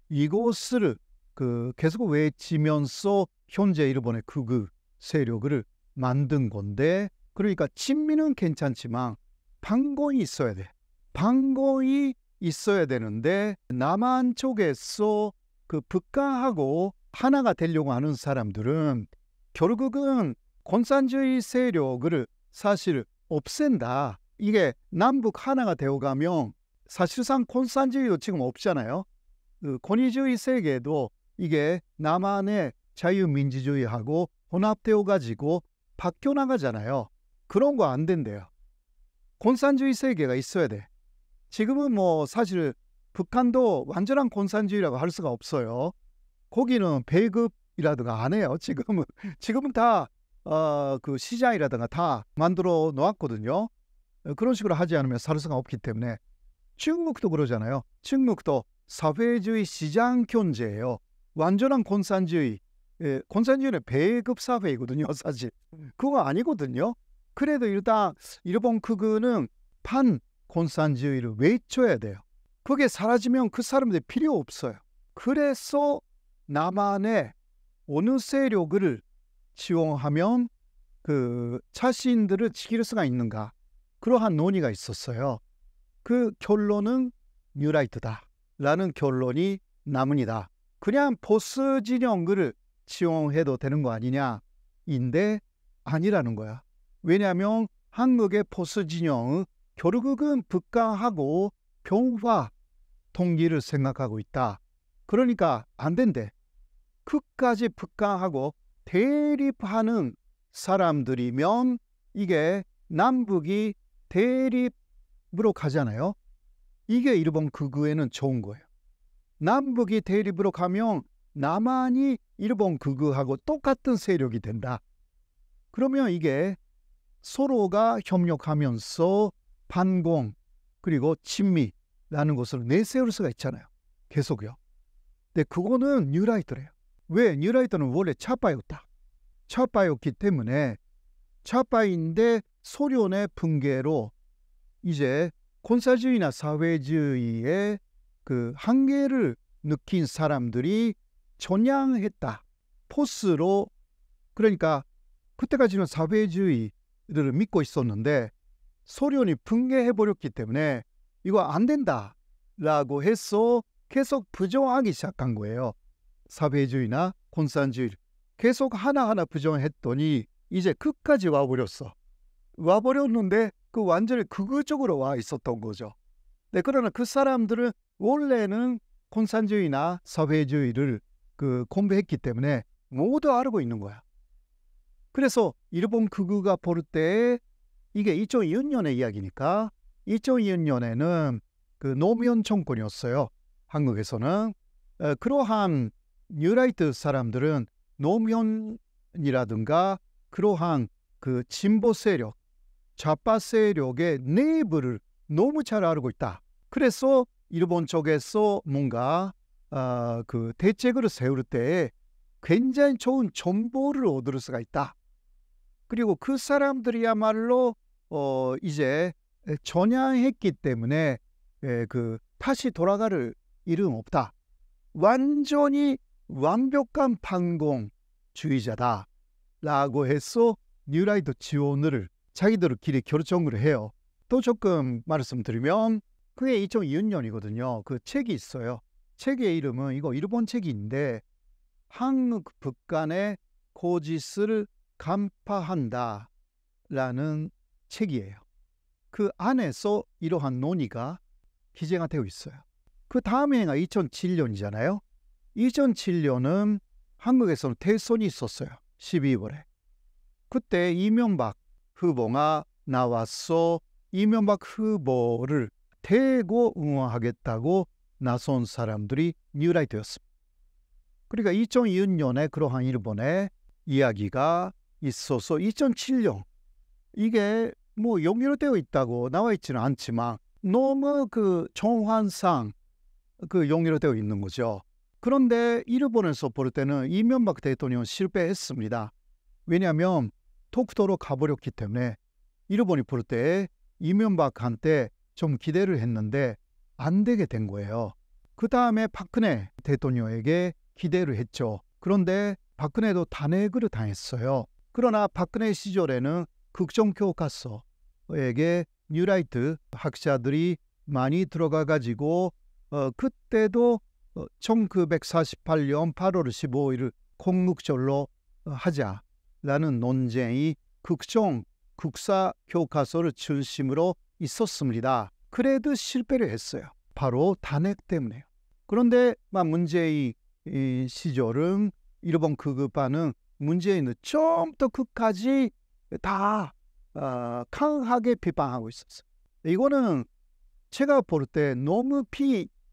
이곳을 그 계속 외치면서 현재 일본의 극우 세력을 만든 건데 그러니까 친미는 괜찮지만 방공이 있어야 돼. 방공이 있어야 되는데 남한 쪽에서 그 북한하고 하나가 되려고 하는 사람들은 결국은 공산주의 세력을 사실 없앤다. 이게 남북 하나가 되어가면 사실상 콘산주의도 지금 없잖아요. 그 권위주의 세계도 이게 남한의 자유민주주의하고 혼합되어 가지고 바뀌어 나가잖아요. 그런 거 안 된대요. 콘산주의 세계가 있어야 돼. 지금은 뭐 사실 북한도 완전한 콘산주의라고 할 수가 없어요. 거기는 배급이라든가 안 해요. 지금은 지금은 다그 어, 그 시장이라든가 다 만들어 놓았거든요. 어, 그런 식으로 하지 않으면 살수가 없기 때문에 중국도 그러잖아요. 중국도 사회주의 시장 경제예요. 완전한 권산주의. 예, 권산주의는 배급 사회이거든요, 사실. 그거 아니거든요. 그래도 일단 일본 그거는 판 권산주의를 외쳐야 돼요. 그게 사라지면 그 사람들 필요 없어요. 그래서 남한의 어느 세력을 지원하면 그 자신들을 지킬 수가 있는가 그러한 논의가 있었어요. 그 결론은 뉴라이트다. 라는 결론이 남은이다. 그냥 보스 진영 글을 지용해도 되는 거 아니냐? 인데 아니라는 거야. 왜냐하면 한국의 보스 진영은 결국은 북강하고 평화통기를 생각하고 있다. 그러니까 안 된대. 끝까지 북강하고 대립하는 사람들이면 이게 남북이 대립으로 가잖아요. 이게 일본 극우에는 좋은 거예요. 남북이 대립으로 가면 남한이 일본 극우하고 똑같은 세력이 된다. 그러면 이게 서로가 협력하면서 반공 그리고 친미라는 것을 내세울 수가 있잖아요. 계속요. 근데 그거는 뉴라이트래요. 왜 뉴라이트는 원래 차파였다. 차파였기 때문에 좌파인데 소련의 붕괴로 이제 콘사주의나 사회주의의 그 한계를 느낀 사람들이 전향했다. 포스로 그러니까 그때까지는 사회주의를 믿고 있었는데 소련이 붕괴해 버렸기 때문에 이거 안 된다라고 해서 계속 부정하기 시작한 거예요. 사회주의나 콘산주의 계속 하나하나 부정했더니 이제 끝까지 와버렸어. 와버렸는데 그 완전히 극우적으로 와 있었던 거죠. 네, 그러나 그 사람들은 원래는 공산주의나 사회주의를 그 공부했기 때문에 모두 알고 있는 거야. 그래서 일본 극우가 볼 때 이게 2002년의 이야기니까 2002년에는 그 노무현 정권이었어요. 한국에서는 어, 그러한 뉴라이트 사람들은 노무현이라든가 그러한 그 진보 세력, 좌파 세력의 내부를 너무 잘 알고 있다. 그래서 일본 쪽에서 뭔가 어, 그 대책을 세울 때 굉장히 좋은 정보를 얻을 수가 있다. 그리고 그 사람들이야말로 어, 이제 전향했기 때문에 에, 예, 그 다시 돌아갈 일은 없다. 완전히 완벽한 반공주의자다. 라고 해서 뉴라이더 지원을 자기들끼리 결정을 해요. 또 조금 말씀드리면 그게 2002년이거든요. 그 책이 있어요. 책의 이름은 이거 일본 책인데 한국 북한의 고지스를 간파한다 라는 책이에요. 그 안에서 이러한 논의가 기재가 되어 있어요. 그 다음해가 2007년이잖아요. 2007년은 한국에서는 대선이 있었어요. 12월에. 그때 이명박 후보가 나왔어 이명박 후보를 대고 응원하겠다고 나선 사람들이 뉴라이트였습니다. 그러니까 2006년에 그러한 일본의 이야기가 있어서 2007년 이게 뭐 연결되어 있다고 나와 있지는 않지만 너무 그 정환상 그 연결되어 있는 거죠. 그런데 일본에서 볼 때는 이명박 대통령 실패했습니다. 왜냐하면 톡도로 가버렸기 때문에 일본이 볼 때 이명박한테 좀 기대를 했는데 안 되게 된 거예요. 그 다음에 박근혜 대통령에게 기대를 했죠. 그런데 박근혜도 단핵을 당했어요. 그러나 박근혜 시절에는 극정교과서에게 뉴라이트 학자들이 많이 들어가 가지고 어, 그때도 1948년 어, 8월 15일 공육절로 어, 하자라는 논쟁이 극종 국사 교과서를 중심으로 있었습니다. 그래도 실패를 했어요. 바로 단핵 때문에요. 그런데 문제의 시절은 일본 극우파는 문제인을 처음부터 끝까지 다 어, 강하게 비판하고 있었어요. 이거는 제가 볼 때 너무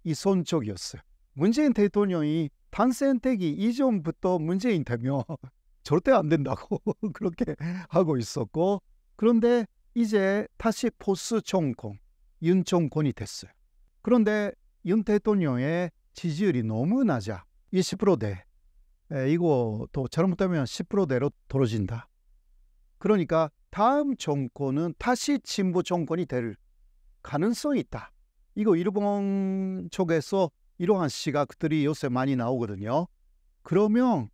비이선적이었어요. 문재인 대통령이 탄센택이 이전부터 문재인 되며 절대 안 된다고 그렇게 하고 있었고 그런데 이제 다시 포스 정권 윤 정권이 됐어요. 그런데 윤 대통령의 지지율이 너무 낮아 20%대 예, 이거 또 잘못하면 10%대로 떨어진다. 그러니까 다음 정권은 다시 진보 정권이 될 가능성이 있다. 이거 일본 쪽에서 이러한 시각들이 요새 많이 나오거든요. 그러면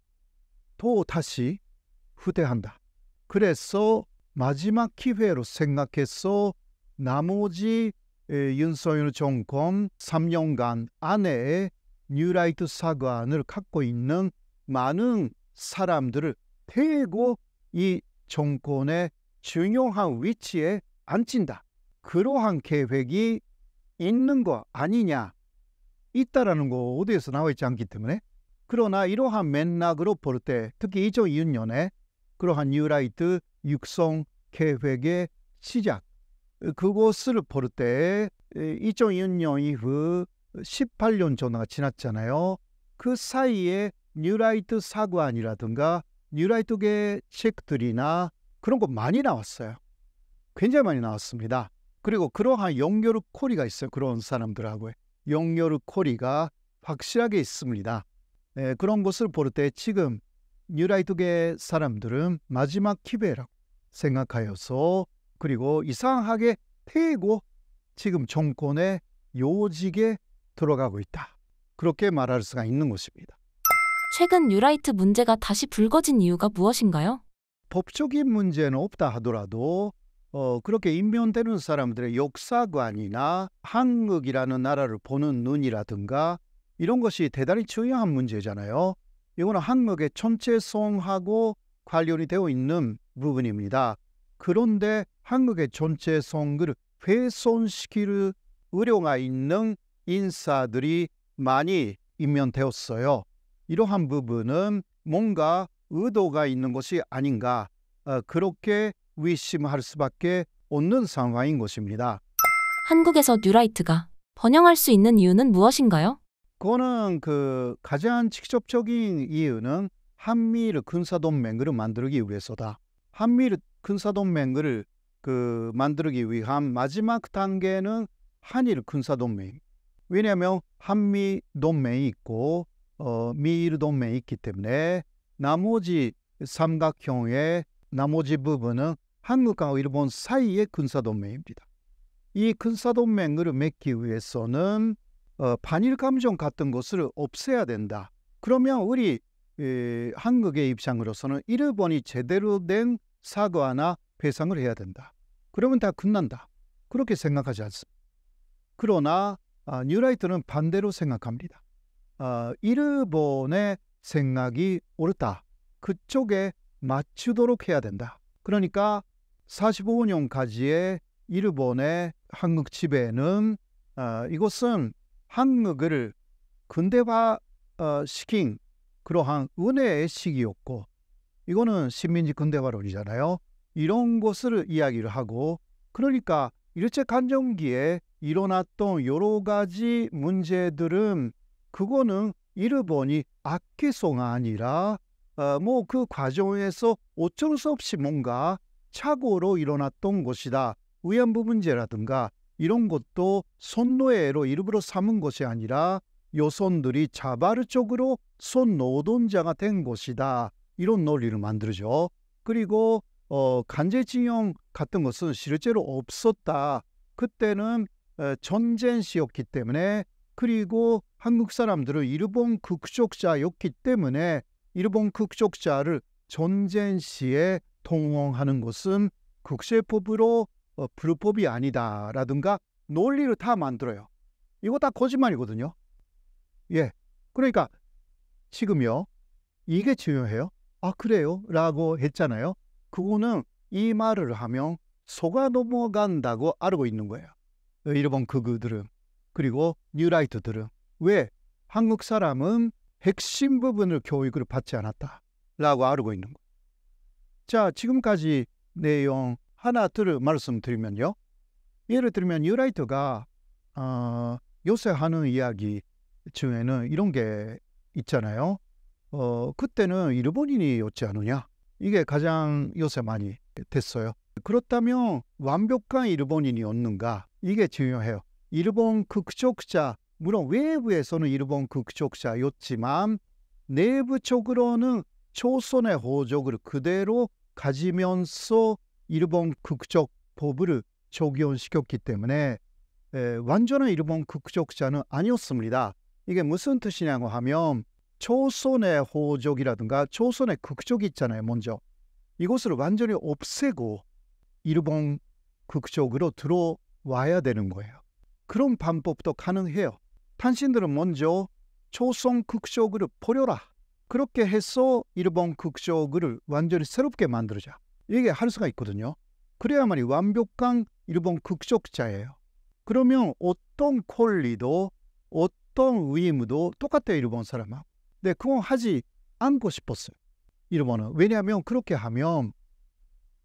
또 다시 후퇴한다. 그래서 마지막 기회로 생각해서 나머지 윤석윤 정권 3년간 안에 뉴라이트 사관을 갖고 있는 많은 사람들을 태고이 정권의 중요한 위치에 앉힌다. 그러한 계획이 있는 거 아니냐 있다라는 거 어디에서 나와 있지 않기 때문에 그러나 이러한 맥락으로 볼때 특히 2006년에 그러한 뉴라이트 육성 계획의 시작 어, 그곳을 볼때 2006년 이후 18년 전후가 지났잖아요. 그 사이에 뉴라이트 사관이라든가 뉴라이트계 책들이나 그런 거 많이 나왔어요. 굉장히 많이 나왔습니다. 그리고 그러한 연결 코리가 있어요. 그런 사람들하고 용여르 코리가 확실하게 있습니다. 네, 그런 것을 볼때 지금 뉴라이트계 사람들은 마지막 기회라고 생각하여서 그리고 이상하게 태고 지금 정권의 요직에 들어가고 있다. 그렇게 말할 수가 있는 것입니다. 최근 뉴라이트 문제가 다시 불거진 이유가 무엇인가요? 법적인 문제는 없다 하더라도 어, 그렇게 임면되는 사람들의 역사관이나 한국이라는 나라를 보는 눈이라든가 이런 것이 대단히 중요한 문제잖아요. 이거는 한국의 전체성하고 관련이 되어 있는 부분입니다. 그런데 한국의 전체성을 훼손시킬 의료가 있는 인사들이 많이 임면되었어요. 이러한 부분은 뭔가 의도가 있는 것이 아닌가 어, 그렇게 의심할 수밖에 없는 상황인 것입니다. 한국에서 뉴라이트가 번영할 수 있는 이유는 무엇인가요? 그거는 그 가장 직접적인 이유는 한미일 군사동맹을 만들기 위해서다. 한미일 군사동맹을 그 만들기 위한 마지막 단계는 한일 군사동맹. 왜냐하면 한미 동맹이 있고 어, 미일 동맹이 있기 때문에 나머지 삼각형의 나머지 부분은 한국과 일본 사이의 군사동맹입니다. 이 군사동맹을 맺기 위해서는 어, 반일 감정 같은 것을 없애야 된다. 그러면 우리 에, 한국의 입장으로서는 일본이 제대로 된 사과나 배상을 해야 된다. 그러면 다 끝난다. 그렇게 생각하지 않습니다. 그러나 아, 뉴라이트는 반대로 생각합니다. 아, 일본의 생각이 옳다. 그쪽에 맞추도록 해야 된다. 그러니까 45년까지의 일본의 한국 지배는 어, 이것은 한국을 근대화 어, 시킨 그러한 은혜의 시기였고 이거는 식민지 근대화론이잖아요. 이런 것을 이야기를 하고 그러니까 일제간정기에 일어났던 여러 가지 문제들은 그거는 일본이 악기송가 아니라 어, 뭐 그 과정에서 어쩔 수 없이 뭔가 착오로 일어났던 것이다. 위안부 문제라든가 이런 것도 손노예로 일부러 삼은 것이 아니라 여성들이 자발적으로 손노동자가 된 것이다. 이런 논리를 만들죠. 그리고 어, 간제징용 같은 것은 실제로 없었다. 그때는 전쟁 시였기 때문에 그리고 한국 사람들은 일본 극족자였기 때문에 일본 극족자를 전쟁 시에 통용하는 것은 국세법으로 어, 불법이 아니다라든가 논리를 다 만들어요. 이거 다 거짓말이거든요. 예. 그러니까 지금요. 이게 중요해요. 아, 그래요? 라고 했잖아요. 그거는 이 말을 하면 속아 넘어간다고 알고 있는 거예요. 일본 그그들은 그리고 뉴라이트들은 왜 한국 사람은 핵심 부분을 교육을 받지 않았다라고 알고 있는 거예요. 자, 지금까지 내용 하나 들을 말씀드리면요. 예를 들면 유라이트가 어, 요새 하는 이야기 중에는 이런 게 있잖아요. 어, 그때는 일본인이 였지 않느냐. 이게 가장 요새 많이 됐어요. 그렇다면 완벽한 일본인이 없는가 이게 중요해요. 일본 극적자 물론 외부에서는 일본 극적자였지만 내부적으로는 조선의 호적을 그대로 가지면서 일본 극적 법을 적용시켰기 때문에 에, 완전한 일본 극적자는 아니었습니다. 이게 무슨 뜻이냐고 하면 조선의 호적이라든가 조선의 극적이 있잖아요. 먼저 이것을 완전히 없애고 일본 극적으로 들어와야 되는 거예요. 그런 방법도 가능해요. 당신들은 먼저 조선 극적을 버려라. 그렇게 해서 일본 극쇼그를 완전히 새롭게 만들자 이게 할 수가 있거든요. 그래야만이 완벽한 일본 극쇼자예요. 그러면 어떤 권리도 어떤 의무도 똑같아요 일본 사람하고. 근데 네, 그건 하지 않고 싶었어요. 일본은 왜냐하면 그렇게 하면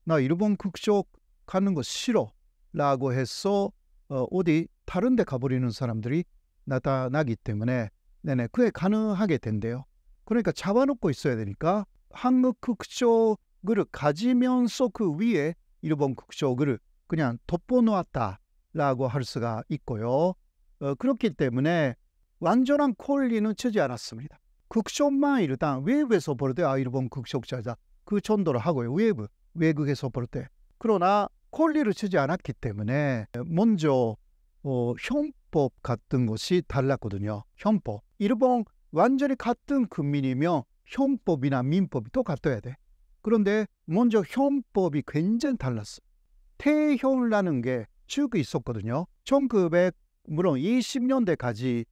나 일본 극쇼 가는 거 싫어라고 해서 어, 디 다른 데 가버리는 사람들이 나타나기 때문에 네네 그게 가능하게 된대요. 그러니까 잡아놓고 있어야 되니까 한국 극적을 가지면서 그 위에 일본 극적을 그냥 덮어놓았다라고 할 수가 있고요. 어, 그렇기 때문에 완전한 권리는 주지 않았습니다. 국적만 일단 외부에서 볼때아 일본 국적자다 그 정도로 하고요. 외부 외국에서 볼때 그러나 권리를 주지 않았기 때문에 먼저 어, 형법 같은 것이 달랐거든요. 형법 일본 완전히 같은 국민이며 형법이나 민법이 똑같아야 돼. 그런데 먼저 형법이 굉장히 달랐어. 태형이라는 게 쭉 있었거든요. 1900 물론 20년대까지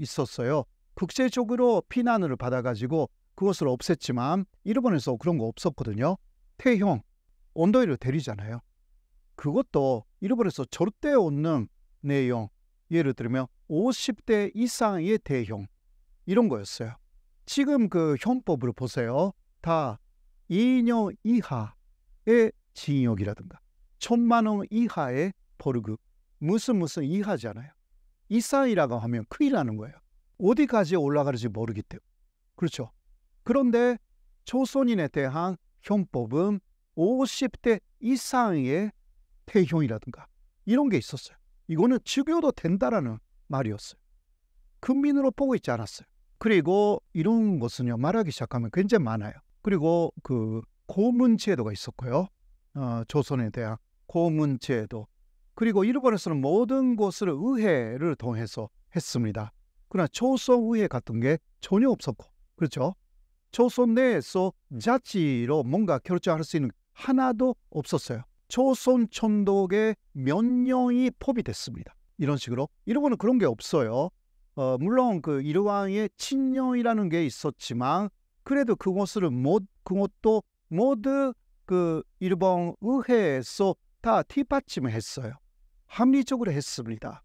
있었어요. 국제적으로 피난을 받아가지고 그것을 없앴지만 일본에서 그런 거 없었거든요. 태형 온도일을대리잖아요 그것도 일본에서 절대 없는 내용 예를 들면 50대 이상의 대형 이런 거였어요. 지금 그 형법으로 보세요. 다 2년 이하의 징역이라든가 천만 원 이하의 벌금 무슨 무슨 이하잖아요. 이상이라고 하면 큰일 나는 거예요. 어디까지 올라갈지 모르기 때문에. 그렇죠. 그런데 조선인에 대한 형법은 50대 이상의 태형이라든가 이런 게 있었어요. 이거는 죽여도 된다라는 말이었어요. 금민으로 보고 있지 않았어요. 그리고 이런 것은요 말하기 시작하면 굉장히 많아요. 그리고 그 고문제도가 있었고요. 어, 조선에 대한 고문제도 그리고 일본에서는 모든 곳을 의회를 통해서 했습니다. 그러나 조선의회 같은 게 전혀 없었고 그렇죠? 조선 내에서 자치로 뭔가 결정할 수 있는 하나도 없었어요. 조선 천독의 면령이 포비됐습니다. 이런 식으로 일본은 그런 게 없어요. 어, 물론 그 이르왕의 친녀이라는 게 있었지만 그래도 그곳을 못그것도 모두 그 일본 의회에서 다 뒷받침했어요. 합리적으로 했습니다.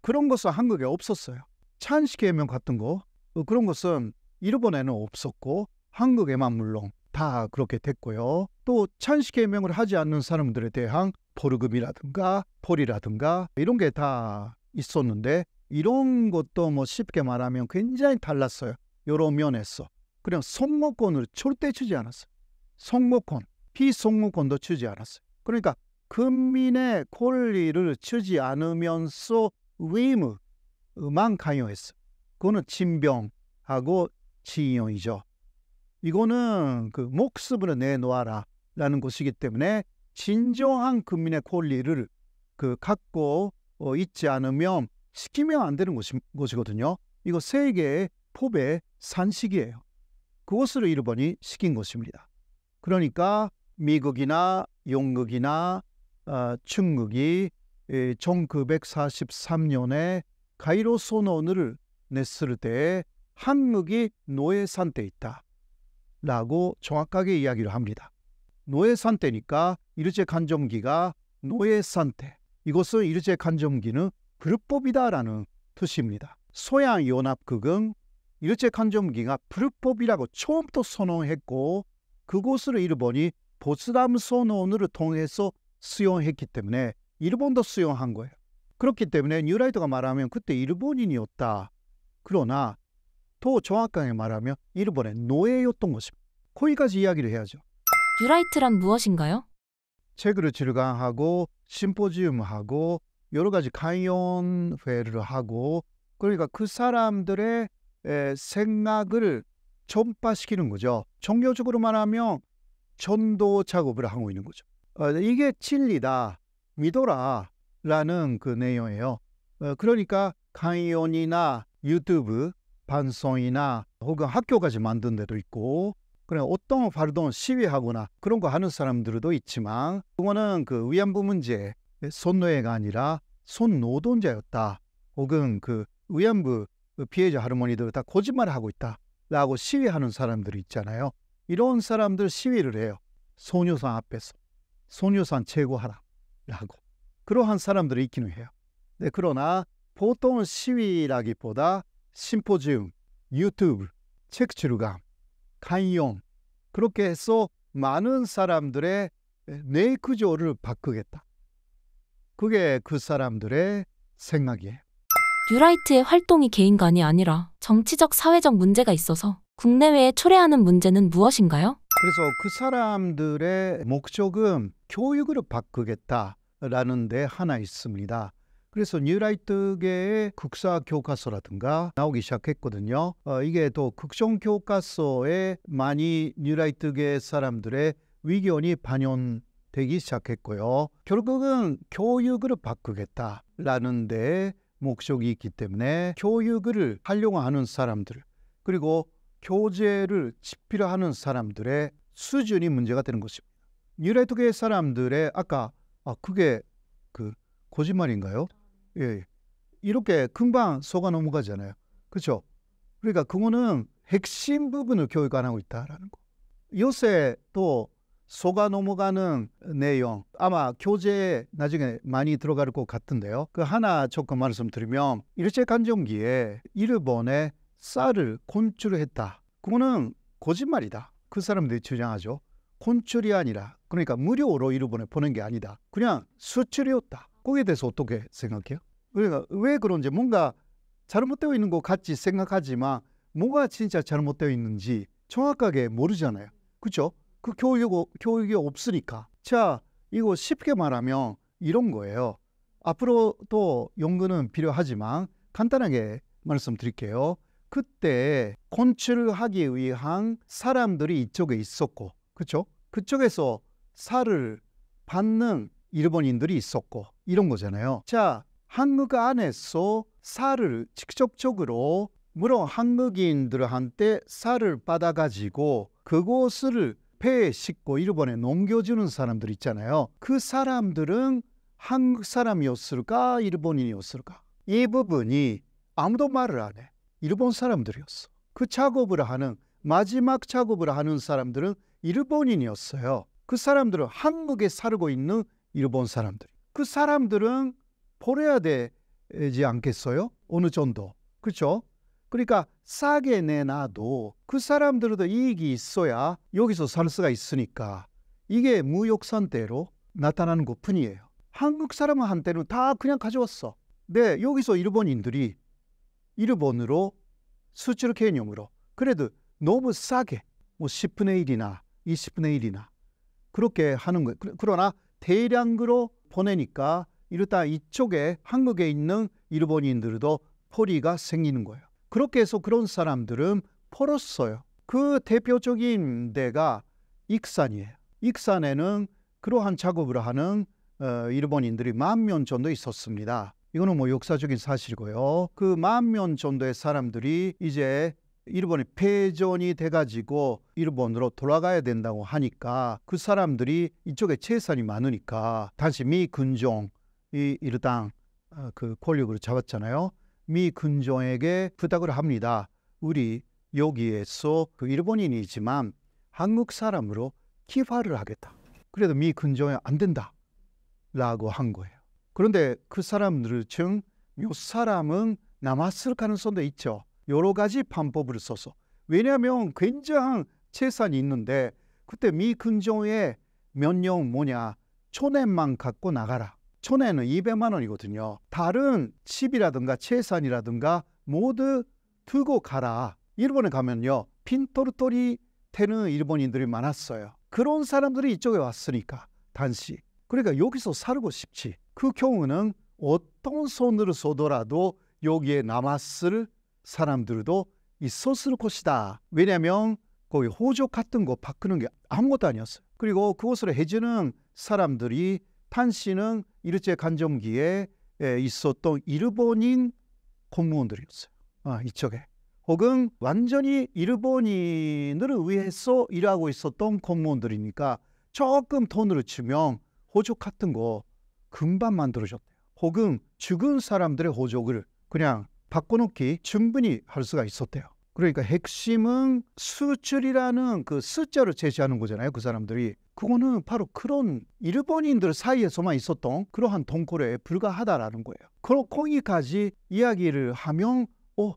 그런 것은 한국에 없었어요. 찬식 개명 같은 거 어, 그런 것은 일본에는 없었고 한국에만 물론 다 그렇게 됐고요. 또 찬식 개명을 하지 않는 사람들에 대한 벌금이라든가 벌이라든가 이런 게 다 있었는데 이런 것도 뭐 쉽게 말하면 굉장히 달랐어요. 여러 면에서. 그냥 성모권을 절대 주지 않았어요. 성모권, 비성모권도 주지 않았어요. 그러니까 금민의 권리를 주지 않으면서 의무만 강요했어요. 그거는 진병하고진용이죠 이거는 그 목숨을 내놓아라 라는 것이기 때문에 진정한 국민의 권리를 그 갖고 어, 있지 않으면 시키면 안 되는 것이, 것이거든요. 이거 세 개의 포배 산식이에요. 그것으로 일본이 시킨 것입니다. 그러니까 미국이나 영국이나 어, 중국이 1943년에 가이로 선언을 냈을 때 한국이 노예 산태에 있다 라고 정확하게 이야기를 합니다. 노예 산태니까이르제 간점기가 노예 산태 이것은 이르제 간점기는 불법이다라는 뜻입니다. 소양연합극은 일제간점기가 불법이라고 처음부터 선언했고 그곳을 일본이 보스담 선언을 통해서 수용했기 때문에 일본도 수용한 거예요. 그렇기 때문에 뉴라이트가 말하면 그때 일본인이었다. 그러나 더 정확하게 말하면 일본의 노예였던 것입니다. 거기까지 이야기를 해야죠. 뉴라이트란 무엇인가요? 책으로질간하고 심포지움하고 여러 가지 강연회를 하고 그러니까 그 사람들의 생각을 전파시키는 거죠. 종교적으로말 하면 전도 작업을 하고 있는 거죠. 어, 네, 이게 진리다, 믿어라라는 그 내용이에요. 어, 그러니까 강연이나 유튜브 반송이나 혹은 학교까지 만든 데도 있고 그냥 어떤 활동 시위하거나 그런 거 하는 사람들도 있지만 그거는 그 위안부 문제 손노예가 아니라 손노동자였다. 혹은 그 위안부 피해자 할머니들 다 거짓말하고 있다라고 시위하는 사람들이 있잖아요. 이런 사람들 시위를 해요. 소녀상 앞에서 소녀상 최고하라라고 그러한 사람들이 있기는 해요. 네, 그러나 보통 시위라기보다 심포지움, 유튜브, 책출감, 강연 그렇게 해서 많은 사람들의 뇌 구조를 바꾸겠다. 그게 그 사람들의 생각이에요. 뉴라이트의 활동이 개인간이 아니라 정치적 사회적 문제가 있어서 국내외에 초래하는 문제는 무엇인가요? 그래서 그 사람들의 목적은 교육으 바꾸겠다라는 데 하나 있습니다. 그래서 뉴라이트계의 국사 교과서라든가 나오기 시작했거든요. 어, 이게 또 극성 교과서에 많이 뉴라이트계 사람들의 의견이 반영 되기 시작했고요. 결국은 교육을 바꾸겠다라는 데 목적이 있기 때문에 교육을 하려고 하는 사람들 그리고 교재를 집필 하는 사람들의 수준이 문제가 되는 것입니다. 유래토계 사람들의 아까 아 그게 그 거짓말인가요? 아, 네. 예, 예. 이렇게 금방 속아 넘어가잖아요. 그렇죠? 그러니까 그거는 핵심 부분을 교육 안 하고 있다라는 거. 요새 또 속아 넘어가는 내용 아마 교재에 나중에 많이 들어갈 것 같은데요. 그 하나 조금 말씀드리면 일제간정기에 일본에 쌀을 곤출했다. 그거는 거짓말이다. 그 사람들이 주장하죠. 곤출이 아니라 그러니까 무료로 일본에 보낸 게 아니다. 그냥 수출이었다. 거기에 대해서 어떻게 생각해요? 그러니까 왜 그런지 뭔가 잘못되어 있는 것 같이 생각하지만 뭐가 진짜 잘못되어 있는지 정확하게 모르잖아요. 그렇죠? 그 교육, 교육이 없으니까. 자, 이거 쉽게 말하면 이런 거예요. 앞으로도 연구는 필요하지만 간단하게 말씀드릴게요. 그때 건축하기 위한 사람들이 이쪽에 있었고, 그렇죠? 그쪽에서 살을 받는 일본인들이 있었고 이런 거잖아요. 자, 한국 안에서 살을 직접적으로 물론 한국인들한테 살을 받아가지고 그곳을 폐에 싣고 일본에 넘겨주는 사람들 있잖아요. 그 사람들은 한국 사람이었을까 일본인이었을까? 이 부분이 아무도 말을 안 해. 일본 사람들이었어. 그 작업을 하는 마지막 작업을 하는 사람들은 일본인이었어요. 그 사람들은 한국에 살고 있는 일본 사람들. 그 사람들은 버려야 되지 않겠어요? 어느 정도. 그렇죠? 그러니까 싸게 내놔도 그 사람들도 이익이 있어야 여기서 살 수가 있으니까 이게 무역선대로 나타나는 것 뿐이에요. 한국 사람은 한때는 다 그냥 가져왔어. 근데 네, 여기서 일본인들이 일본으로 수출 개념으로 그래도 너무 싸게 뭐 10분의 1이나 20분의 1이나 그렇게 하는 거예요. 그, 그러나 대량으로 보내니까 이렇다 이쪽에 한국에 있는 일본인들도 포리가 생기는 거예요. 그렇게 해서 그런 사람들은 벌었어요. 그 대표적인 데가 익산이에요. 익산에는 그러한 작업을 하는 어, 일본인들이 만면 정도 있었습니다. 이거는 뭐 역사적인 사실이고요. 그만면 정도의 사람들이 이제 일본이 패전이 돼가지고 일본으로 돌아가야 된다고 하니까 그 사람들이 이쪽에 재산이 많으니까 다시 미 군종 이 일당 어, 그 권력으로 잡았잖아요. 미 군종에게 부탁을 합니다. 우리 여기에서 그 일본인이지만 한국 사람으로 기화를 하겠다. 그래도 미 군종에 안 된다. 라고 한 거예요. 그런데 그 사람들 중 몇 사람은 남았을 가능성도 있죠. 여러 가지 방법을 써서. 왜냐하면 굉장한 재산이 있는데 그때 미군종의몇년 뭐냐 초내만 갖고 나가라. 촌에는 200만 원이거든요. 다른 집이라든가 재산이라든가 모두 두고 가라. 일본에 가면요. 핀토르토리 되는 일본인들이 많았어요. 그런 사람들이 이쪽에 왔으니까 단시. 그러니까 여기서 살고 싶지. 그 경우는 어떤 손으로 쏘더라도 여기에 남았을 사람들도 있었을 것이다. 왜냐하면 거기 호족 같은 거 바꾸는 게 아무것도 아니었어요. 그리고 그것을 해주는 사람들이 단시는 일제 간점기에 예, 있었던 일본인 공무원들이었어요. 아, 이쪽에. 혹은 완전히 일본인을 위해서 일하고 있었던 공무원들이니까 조금 돈으로 치면 호족 같은 거 금방 만들어졌대요. 혹은 죽은 사람들의 호족을 그냥 바꿔놓기 충분히 할 수가 있었대요. 그러니까 핵심은 수출이라는 그 숫자를 제시하는 거잖아요. 그 사람들이. 그거는 바로 그런 일본인들 사이에서만 있었던 그러한 동코에 불과하다라는 거예요. 그럼 거이까지 이야기를 하면 어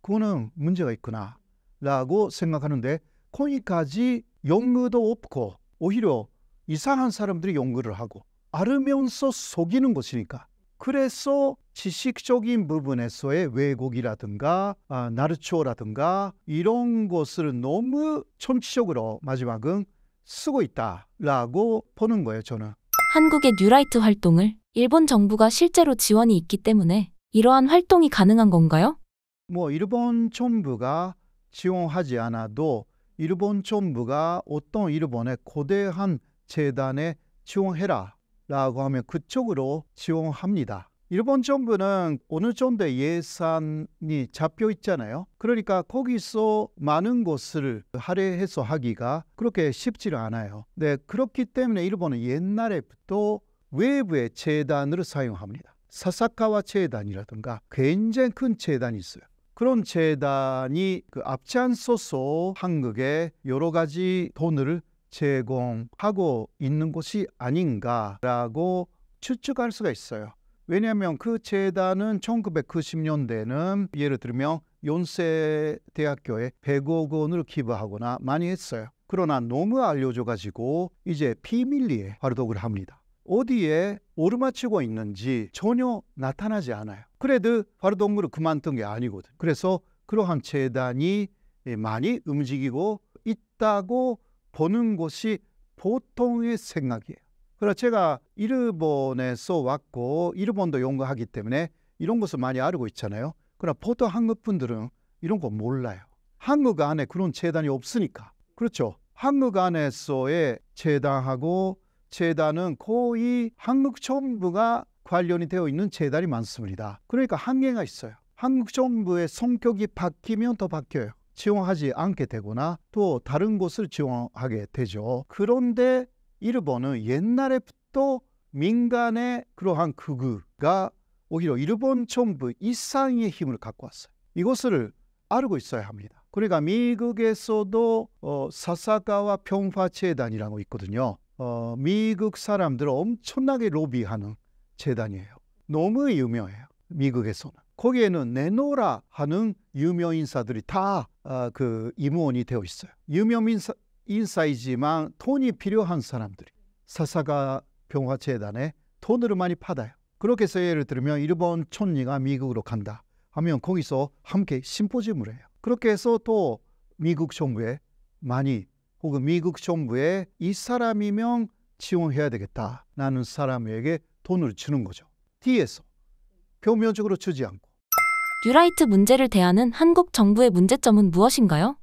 그거는 문제가 있구나 라고 생각하는데 거기까지 연구도 없고 오히려 이상한 사람들이 연구를 하고 알으면서 속이는 것이니까 그래서 지식적인 부분에서의 왜곡이라든가 아, 나르초라든가 이런 것을 너무 정치적으로 마지막은 쓰고 있다라고 보는 거예요 저는. 한국의 뉴라이트 활동을 일본 정부가 실제로 지원이 있기 때문에 이러한 활동이 가능한 건가요? 뭐 일본 정부가 지원하지 않아도 일본 정부가 어떤 일본의 고대한 재단에 지원해라라고 하면 그쪽으로 지원합니다. 일본 정부는 어느 정도 예산이 잡혀 있잖아요. 그러니까 거기서 많은 것을 할애해서 하기가 그렇게 쉽지를 않아요. 네, 그렇기 때문에 일본은 옛날에부터 외부의 재단을 사용합니다. 사사카와 재단이라든가 굉장히 큰 재단이 있어요. 그런 재단이 그 앞장서서 한국에 여러 가지 돈을 제공하고 있는 것이 아닌가라고 추측할 수가 있어요. 왜냐하면 그 재단은 1990년대는 예를 들면 연세 대학교에 100억 원을 기부하거나 많이 했어요. 그러나 너무 알려져 가지고 이제 비밀리에 활동을 합니다. 어디에 오르마치고 있는지 전혀 나타나지 않아요. 그래도 활동을 그만둔 게 아니거든. 그래서 그러한 재단이 많이 움직이고 있다고 보는 것이 보통의 생각이에요. 그래서 제가 일본에서 왔고 일본도 연구하기 때문에 이런 것을 많이 알고 있잖아요. 그러나 보통 한국 분들은 이런 거 몰라요. 한국 안에 그런 재단이 없으니까. 그렇죠. 한국 안에서의 재단하고 재단은 거의 한국 정부가 관련이 되어 있는 재단이 많습니다. 그러니까 한계가 있어요. 한국 정부의 성격이 바뀌면 더 바뀌어요. 지원하지 않게 되거나 또 다른 곳을 지원하게 되죠. 그런데 일본은 옛날에부터 민간의 그러한 극우가 오히려 일본 정부 이상의 힘을 갖고 왔어요. 이것을 알고 있어야 합니다. 그러니까 미국에서도 어, 사사가와 평화재단이라고 있거든요. 어, 미국 사람들 엄청나게 로비하는 재단이에요. 너무 유명해요. 미국에서는. 거기에는 네노라 하는 유명 인사들이 다그 아, 어, 임원이 되어 있어요. 유명 인사, 인사이지만 돈이 필요한 사람들이 사사가 평화재단에 돈을 많이 받아요. 그렇게 해서 예를 들면 일본 촌리가 미국으로 간다 하면 거기서 함께 심포지움을 해요. 그렇게 해서 또 미국 정부에 많이 혹은 미국 정부에 이 사람이면 지원해야 되겠다 라는 사람에게 돈을 주는 거죠. 뒤에서 표면적으로 주지 않고. 뉴라이트 문제를 대하는 한국 정부의 문제점은 무엇인가요?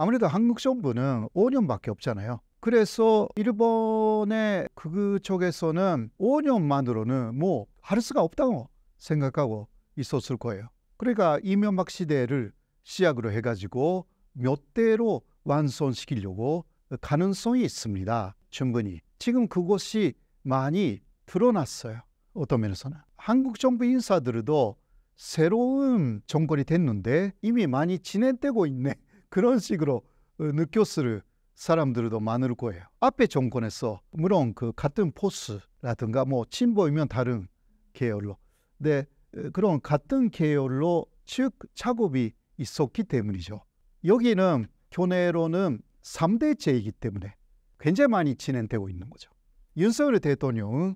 아무래도 한국 정부는 5년밖에 없잖아요. 그래서 일본의 그쪽에서는 5년만으로는 뭐 할 수가 없다고 생각하고 있었을 거예요. 그러니까 이명박 시대를 시작으로 해가지고 몇 대로 완성시키려고 가능성이 있습니다. 충분히. 지금 그것이 많이 드러났어요. 어떤 면에서는. 한국 정부 인사들도 새로운 정권이 됐는데 이미 많이 진행되고 있네. 그런 식으로 느꼈을 어, 사람들도 많을 거예요. 앞에 정권에서 물론 그 같은 포스라든가 뭐 진보이면 다른 계열로, 네 그런 같은 계열로 즉 작업이 있었기 때문이죠. 여기는 교내로는 3대제이기 때문에 굉장히 많이 진행되고 있는 거죠. 윤석열 대통령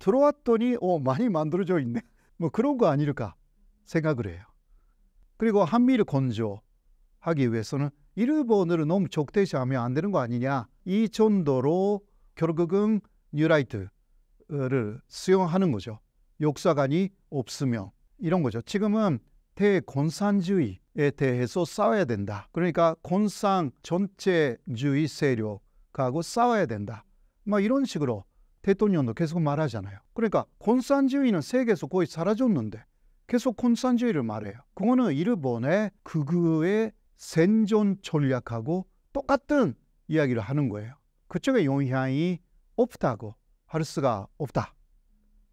들어왔더니 어 많이 만들어져 있네. 뭐 그런 거 아닐까 생각을 해요. 그리고 한미일 건조 하기 위해서는 일본을 너무 적대시하면 안 되는 거 아니냐. 이 정도로 결국은 뉴라이트를 수용하는 거죠. 역사관이 없으면 이런 거죠. 지금은 대권산주의에 대해서 싸워야 된다. 그러니까 권산 전체주의 세력하고 싸워야 된다. 막 뭐 이런 식으로 대통령도 계속 말하잖아요. 그러니까 권산주의는 세계에서 거의 사라졌는데 계속 권산주의를 말해요. 그거는 일본의 극우의 생존 전략하고 똑같은 이야기를 하는 거예요. 그쪽에 영향이 없다고 할 수가 없다.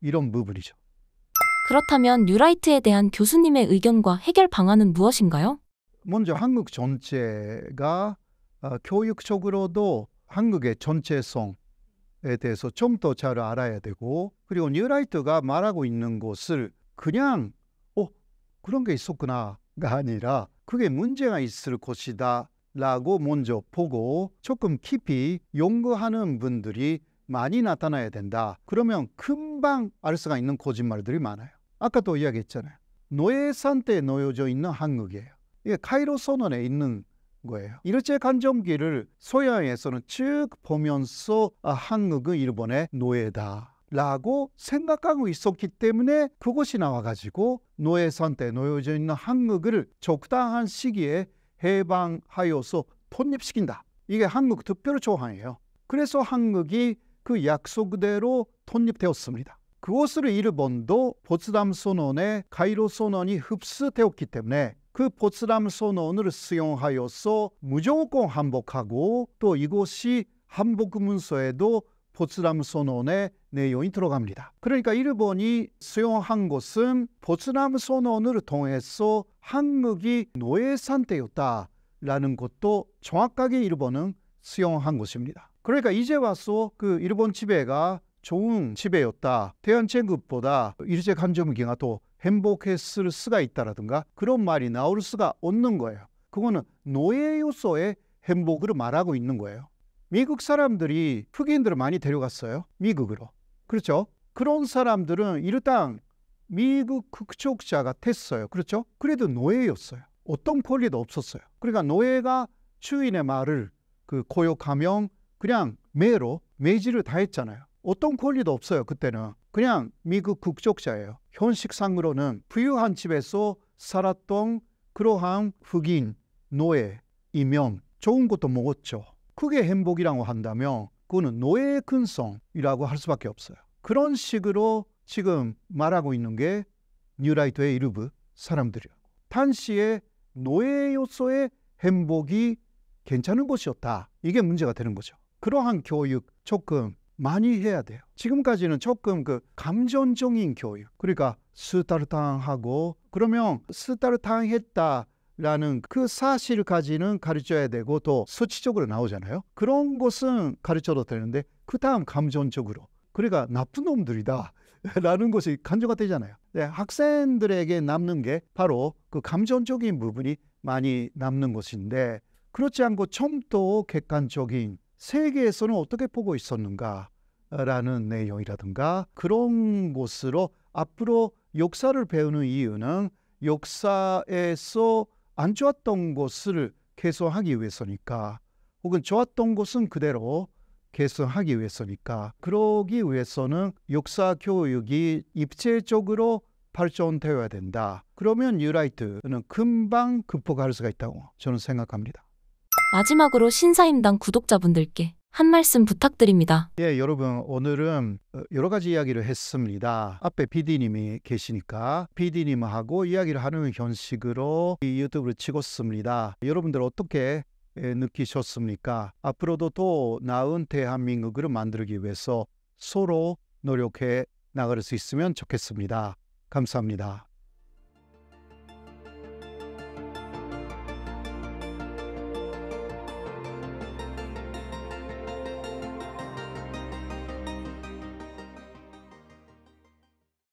이런 부분이죠. 그렇다면 뉴라이트에 대한 교수님의 의견과 해결 방안은 무엇인가요? 먼저 한국 전체가 어, 교육적으로도 한국의 전체성에 대해서 좀 더 잘 알아야 되고 그리고 뉴라이트가 말하고 있는 것을 그냥 어 그런 게 있었구나가 아니라 그게 문제가 있을 것이다 라고 먼저 보고 조금 깊이 연구하는 분들이 많이 나타나야 된다. 그러면 금방 알 수가 있는 거짓말들이 많아요. 아까도 이야기했잖아요. 노예 산대에 놓여져 있는 한국이에요. 이게 카이로 선언에 있는 거예요. 일제 간점기를 소양에서는 쭉 보면서 아, 한국은 일본의 노예다. 라고 생각하고 있었기 때문에 그것이 나와가지고 노예선 때 놓여져 있는 한국을 적당한 시기에 해방하여서 독립시킨다. 이게 한국 특별 조항이에요. 그래서 한국이 그 약속대로 독립되었습니다. 그것을 일본도 보츠담 선언에 가이로 선언이 흡수되었기 때문에 그 보츠담 선언을 수용하여서 무조건 한복하고 또 이것이 한복 문서에도 보츠담 선언의 내용이 들어갑니다. 그러니까 일본이 수용한 것은 보츠담 선언을 통해서 한국이 노예 상태였다라는 것도 정확하게 일본은 수용한 것입니다. 그러니까 이제 와서 그 일본 지배가 좋은 지배였다. 대한제국보다 일제강점기가더 행복했을 수가 있다라든가 그런 말이 나올 수가 없는 거예요. 그거는 노예 요소의 행복을 말하고 있는 거예요. 미국 사람들이 흑인들을 많이 데려갔어요. 미국으로. 그렇죠? 그런 사람들은 일당 미국 극족자 가됐어요 그렇죠? 그래도 노예였어요. 어떤 권리도 없었어요. 그러니까 노예가 주인의 말을 그 고요 가명 그냥 매로 매질을 다 했잖아요. 어떤 권리도 없어요. 그때는 그냥 미국 극족자예요. 현식상으로는 부유한 집에서 살았던 그러한 흑인 노예 이명 좋은 것도 먹었죠. 그게 행복이라고 한다면 그거는 노예의 근성이라고 할 수밖에 없어요. 그런 식으로 지금 말하고 있는 게 뉴라이트의 일부 사람들이요. 탄시의 노예 요소의 행복이 괜찮은 것이었다. 이게 문제가 되는 거죠. 그러한 교육 조금 많이 해야 돼요. 지금까지는 조금 그감정적인 교육. 그러니까 스타르탕하고 그러면 스타르탕 했다 라는 그 사실까지는 가르쳐야 되고 또 수치적으로 나오잖아요. 그런 것은 가르쳐도 되는데 그 다음 감정적으로 그러니까 나쁜 놈들이다 라는 것이 간주가 되잖아요. 네, 학생들에게 남는 게 바로 그 감정적인 부분이 많이 남는 것인데 그렇지 않고 처음부터 객관적인 세계에서는 어떻게 보고 있었는가 라는 내용이라든가 그런 것으로 앞으로 역사를 배우는 이유는 역사에서 안 좋았던 곳을 개선하기 위해서니까 혹은 좋았던 곳은 그대로 개선하기 위해서니까 그러기 위해서는 역사 교육이 입체적으로 발전되어야 된다. 그러면 유라이트는 금방 극복할 수가 있다고 저는 생각합니다. 마지막으로 신사임당 구독자분들께 한 말씀 부탁드립니다. 예, 여러분 오늘은 어, 여러 가지 이야기를 했습니다. 앞에 PD님이 계시니까 PD님하고 이야기를 하는 형식으로 유튜브를 찍었습니다. 여러분들 어떻게 느끼셨습니까? 앞으로도 또 나은 대한민국을 만들기 위해서 서로 노력해 나갈 수 있으면 좋겠습니다. 감사합니다.